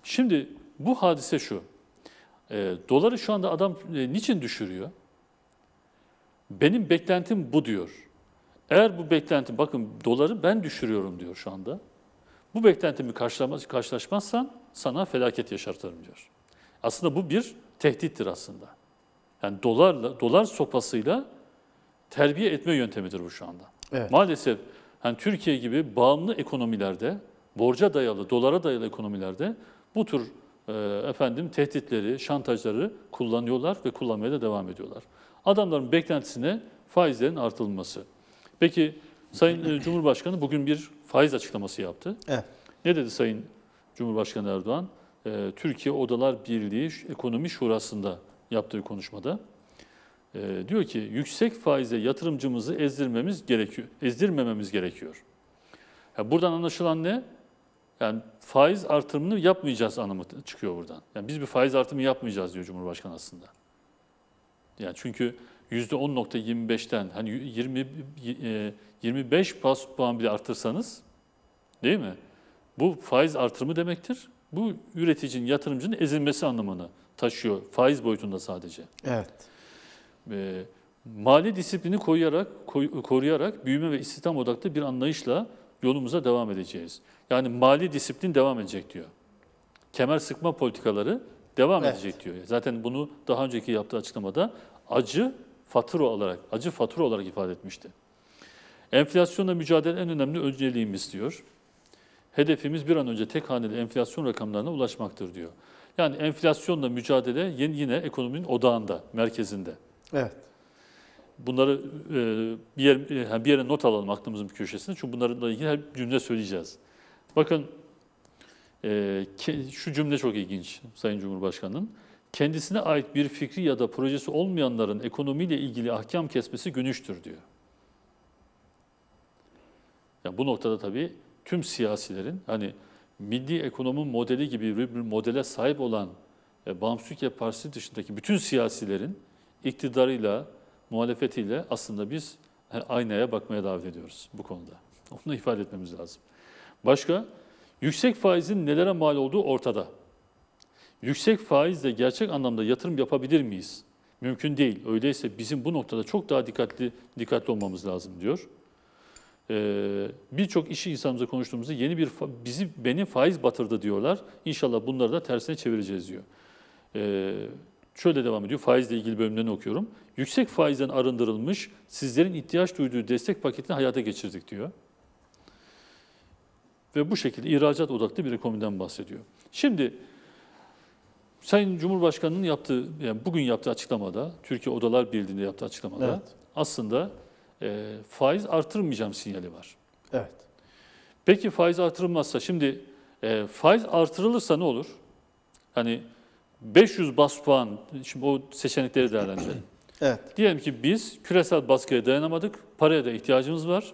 Şimdi bu hadise şu. E, doları şu anda adam e, niçin düşürüyor? Benim beklentim bu diyor. Eğer bu beklenti, bakın doları ben düşürüyorum diyor şu anda. Bu beklentimi karşılamaz, karşılaşmazsan sana felaket yaşartırım diyor. Aslında bu bir tehdittir aslında. Yani dolarla, dolar sopasıyla terbiye etme yöntemidir bu şu anda. Evet. Maalesef yani Türkiye gibi bağımlı ekonomilerde, borca dayalı, dolara dayalı ekonomilerde bu tür e, efendim tehditleri, şantajları kullanıyorlar ve kullanmaya da devam ediyorlar. Adamların beklentisine faizlerin artılması. Peki Sayın e, Cumhurbaşkanı bugün bir faiz açıklaması yaptı. Evet. Ne dedi Sayın Cumhurbaşkanı Erdoğan? E, Türkiye Odalar Birliği Ekonomi Şurası'nda yaptığı konuşmada e, diyor ki yüksek faize yatırımcımızı ezdirmemiz gerekiyor. Ezdirmememiz gerekiyor. Yani buradan anlaşılan ne? Yani faiz artırımını yapmayacağız anlamı çıkıyor buradan. Yani biz bir faiz artımı yapmayacağız diyor Cumhurbaşkanı aslında. Yani çünkü %10.25'ten hani 20 e, 25 pas puan bile artırsanız değil mi? Bu faiz artırımı demektir. Bu üreticinin, yatırımcının ezilmesi anlamını taşıyor. Faiz boyutunda sadece. Evet. E, mali disiplini koruyarak, koruyarak büyüme ve istihdam odaklı bir anlayışla yolumuza devam edeceğiz. Yani mali disiplin devam edecek diyor. Kemer sıkma politikaları devam evet. edecek diyor. Zaten bunu daha önceki yaptığı açıklamada acı fatura olarak, acı fatura olarak ifade etmişti. Enflasyonla mücadele en önemli önceliğimiz diyor. Hedefimiz bir an önce tek haneli enflasyon rakamlarına ulaşmaktır diyor. Yani enflasyonla mücadele yine ekonominin odağında, merkezinde. Evet. Bunları e, bir, yer, e, bir yere not alalım aklımızın bir köşesinde Çünkü bunlarla ilgili her cümle söyleyeceğiz. Bakın e, şu cümle çok ilginç Sayın Cumhurbaşkanı'nın kendisine ait bir fikri ya da projesi olmayanların ekonomiyle ilgili ahkam kesmesi günüştür diyor. Yani bu noktada tabii tüm siyasilerin hani milli ekonomi modeli gibi bir modele sahip olan e, Bağımsız Partisi dışındaki bütün siyasilerin iktidarıyla, muhalefetiyle aslında biz aynaya bakmaya davet ediyoruz bu konuda. Onu ifade etmemiz lazım. Başka, yüksek faizin nelere mal olduğu ortada. Yüksek faizle gerçek anlamda yatırım yapabilir miyiz? Mümkün değil. Öyleyse bizim bu noktada çok daha dikkatli dikkatli olmamız lazım diyor. Ee, Birçok işi insanımıza konuştuğumuzda yeni bir bizi beni faiz batırdı diyorlar. İnşallah bunları da tersine çevireceğiz diyor. Ee, şöyle devam ediyor. Faizle ilgili bölümlerini okuyorum. Yüksek faizden arındırılmış, sizlerin ihtiyaç duyduğu destek paketini hayata geçirdik diyor. Ve bu şekilde ihracat odaklı bir ekonomiden bahsediyor. Şimdi Sayın Cumhurbaşkanı'nın yaptığı, yani bugün yaptığı açıklamada, Türkiye Odalar Birliği'nde yaptığı açıklamada evet. aslında e, faiz artırmayacağım sinyali var. Evet. Peki faiz artırılmazsa şimdi e, faiz artırılırsa ne olur? Hani 500 bas puan, şimdi o seçenekleri değerlendirelim. evet. Diyelim ki biz küresel baskıya dayanamadık, paraya da ihtiyacımız var.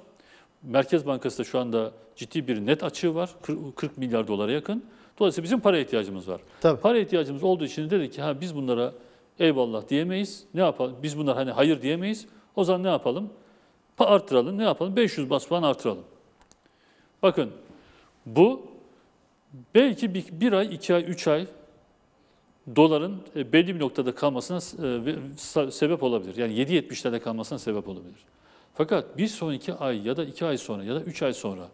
Merkez Bankası da şu anda ciddi bir net açığı var, 40 milyar dolara yakın. Dolayısıyla bizim para ihtiyacımız var. Tabii. Para ihtiyacımız olduğu için dedik ki ha biz bunlara eyvallah diyemeyiz. Ne yapalım? Biz bunlar hani hayır diyemeyiz. O zaman ne yapalım? Pa artıralım. Ne yapalım? 500 bas puan artıralım. Bakın bu belki bir, bir ay, iki ay, üç ay doların e, belli bir noktada kalmasına e, sebep olabilir. Yani 7.70'lerde kalmasına sebep olabilir. Fakat bir sonraki ay ya da iki ay sonra ya da üç ay sonra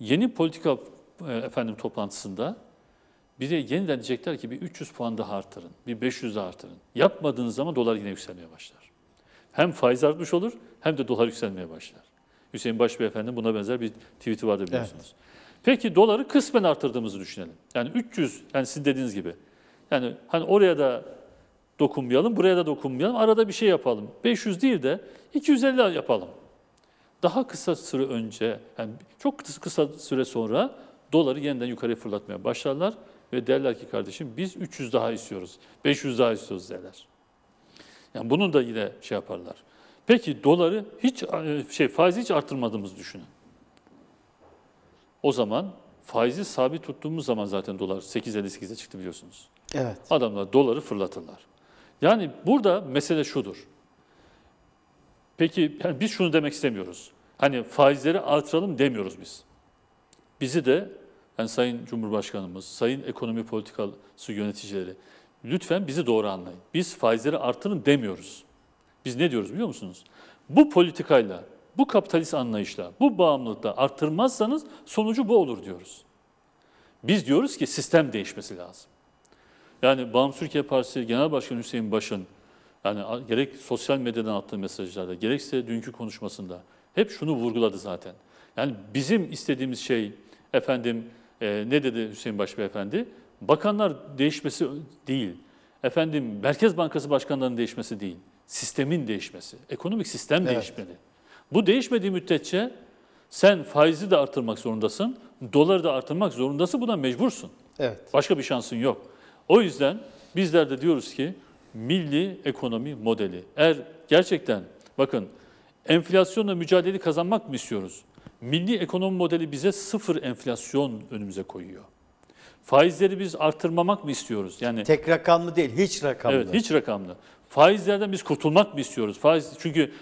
yeni politika e, efendim toplantısında bir de yeniden diyecekler ki bir 300 puan daha artırın, bir 500 daha artırın. Yapmadığınız zaman dolar yine yükselmeye başlar. Hem faiz artmış olur hem de dolar yükselmeye başlar. Hüseyin Başbey Beyefendi buna benzer bir tweet'i vardı biliyorsunuz. Evet. Peki doları kısmen artırdığımızı düşünelim. Yani 300, yani siz dediğiniz gibi. Yani hani oraya da dokunmayalım, buraya da dokunmayalım. Arada bir şey yapalım. 500 değil de 250 yapalım. Daha kısa süre önce, yani çok kısa süre sonra doları yeniden yukarı fırlatmaya başlarlar ve derler ki kardeşim biz 300 daha istiyoruz, 500 daha istiyoruz derler. Yani bunu da yine şey yaparlar. Peki doları hiç şey faizi hiç artırmadığımızı düşünün. O zaman faizi sabit tuttuğumuz zaman zaten dolar 8.58'e çıktı biliyorsunuz. Evet. Adamlar doları fırlatırlar. Yani burada mesele şudur. Peki yani biz şunu demek istemiyoruz. Hani faizleri artıralım demiyoruz biz bizi de yani Sayın Cumhurbaşkanımız, Sayın Ekonomi Politikası yöneticileri lütfen bizi doğru anlayın. Biz faizleri artırın demiyoruz. Biz ne diyoruz biliyor musunuz? Bu politikayla, bu kapitalist anlayışla, bu bağımlılıkla artırmazsanız sonucu bu olur diyoruz. Biz diyoruz ki sistem değişmesi lazım. Yani Bağımsız Türkiye Partisi Genel Başkanı Hüseyin Baş'ın yani gerek sosyal medyadan attığı mesajlarda, gerekse dünkü konuşmasında hep şunu vurguladı zaten. Yani bizim istediğimiz şey Efendim e, ne dedi Hüseyin Başbeyefendi? Bakanlar değişmesi değil. Efendim Merkez Bankası başkanlarının değişmesi değil. Sistemin değişmesi. Ekonomik sistem evet. değişmeli. Bu değişmediği müddetçe sen faizi de artırmak zorundasın, doları da artırmak zorundasın, buna mecbursun. Evet. Başka bir şansın yok. O yüzden bizler de diyoruz ki milli ekonomi modeli. Eğer gerçekten bakın enflasyonla mücadele kazanmak mı istiyoruz? milli ekonomi modeli bize sıfır enflasyon önümüze koyuyor. Faizleri biz artırmamak mı istiyoruz? Yani Tek rakamlı değil, hiç rakamlı. Evet, hiç rakamlı. Faizlerden biz kurtulmak mı istiyoruz? Faiz çünkü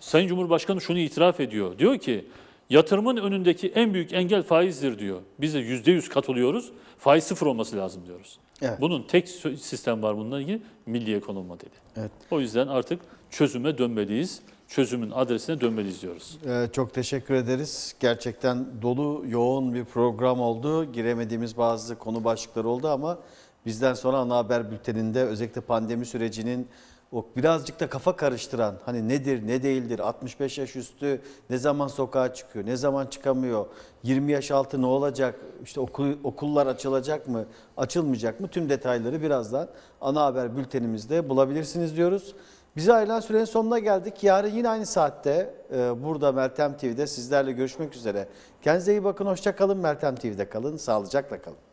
Sayın Cumhurbaşkanı şunu itiraf ediyor. Diyor ki yatırımın önündeki en büyük engel faizdir diyor. Biz de yüzde yüz katılıyoruz. Faiz sıfır olması lazım diyoruz. Evet. Bunun tek sistem var bununla ilgili milli ekonomi modeli. Evet. O yüzden artık çözüme dönmeliyiz çözümün adresine dönmeliyiz diyoruz. Ee, çok teşekkür ederiz. Gerçekten dolu, yoğun bir program oldu. Giremediğimiz bazı konu başlıkları oldu ama bizden sonra ana haber bülteninde özellikle pandemi sürecinin o birazcık da kafa karıştıran hani nedir ne değildir 65 yaş üstü ne zaman sokağa çıkıyor ne zaman çıkamıyor 20 yaş altı ne olacak işte okul, okullar açılacak mı açılmayacak mı tüm detayları birazdan ana haber bültenimizde bulabilirsiniz diyoruz. Bize ayrılan sürenin sonuna geldik. Yarın yine aynı saatte e, burada Meltem TV'de sizlerle görüşmek üzere. Kendinize iyi bakın. Hoşçakalın kalın. Meltem TV'de kalın. Sağlıcakla kalın.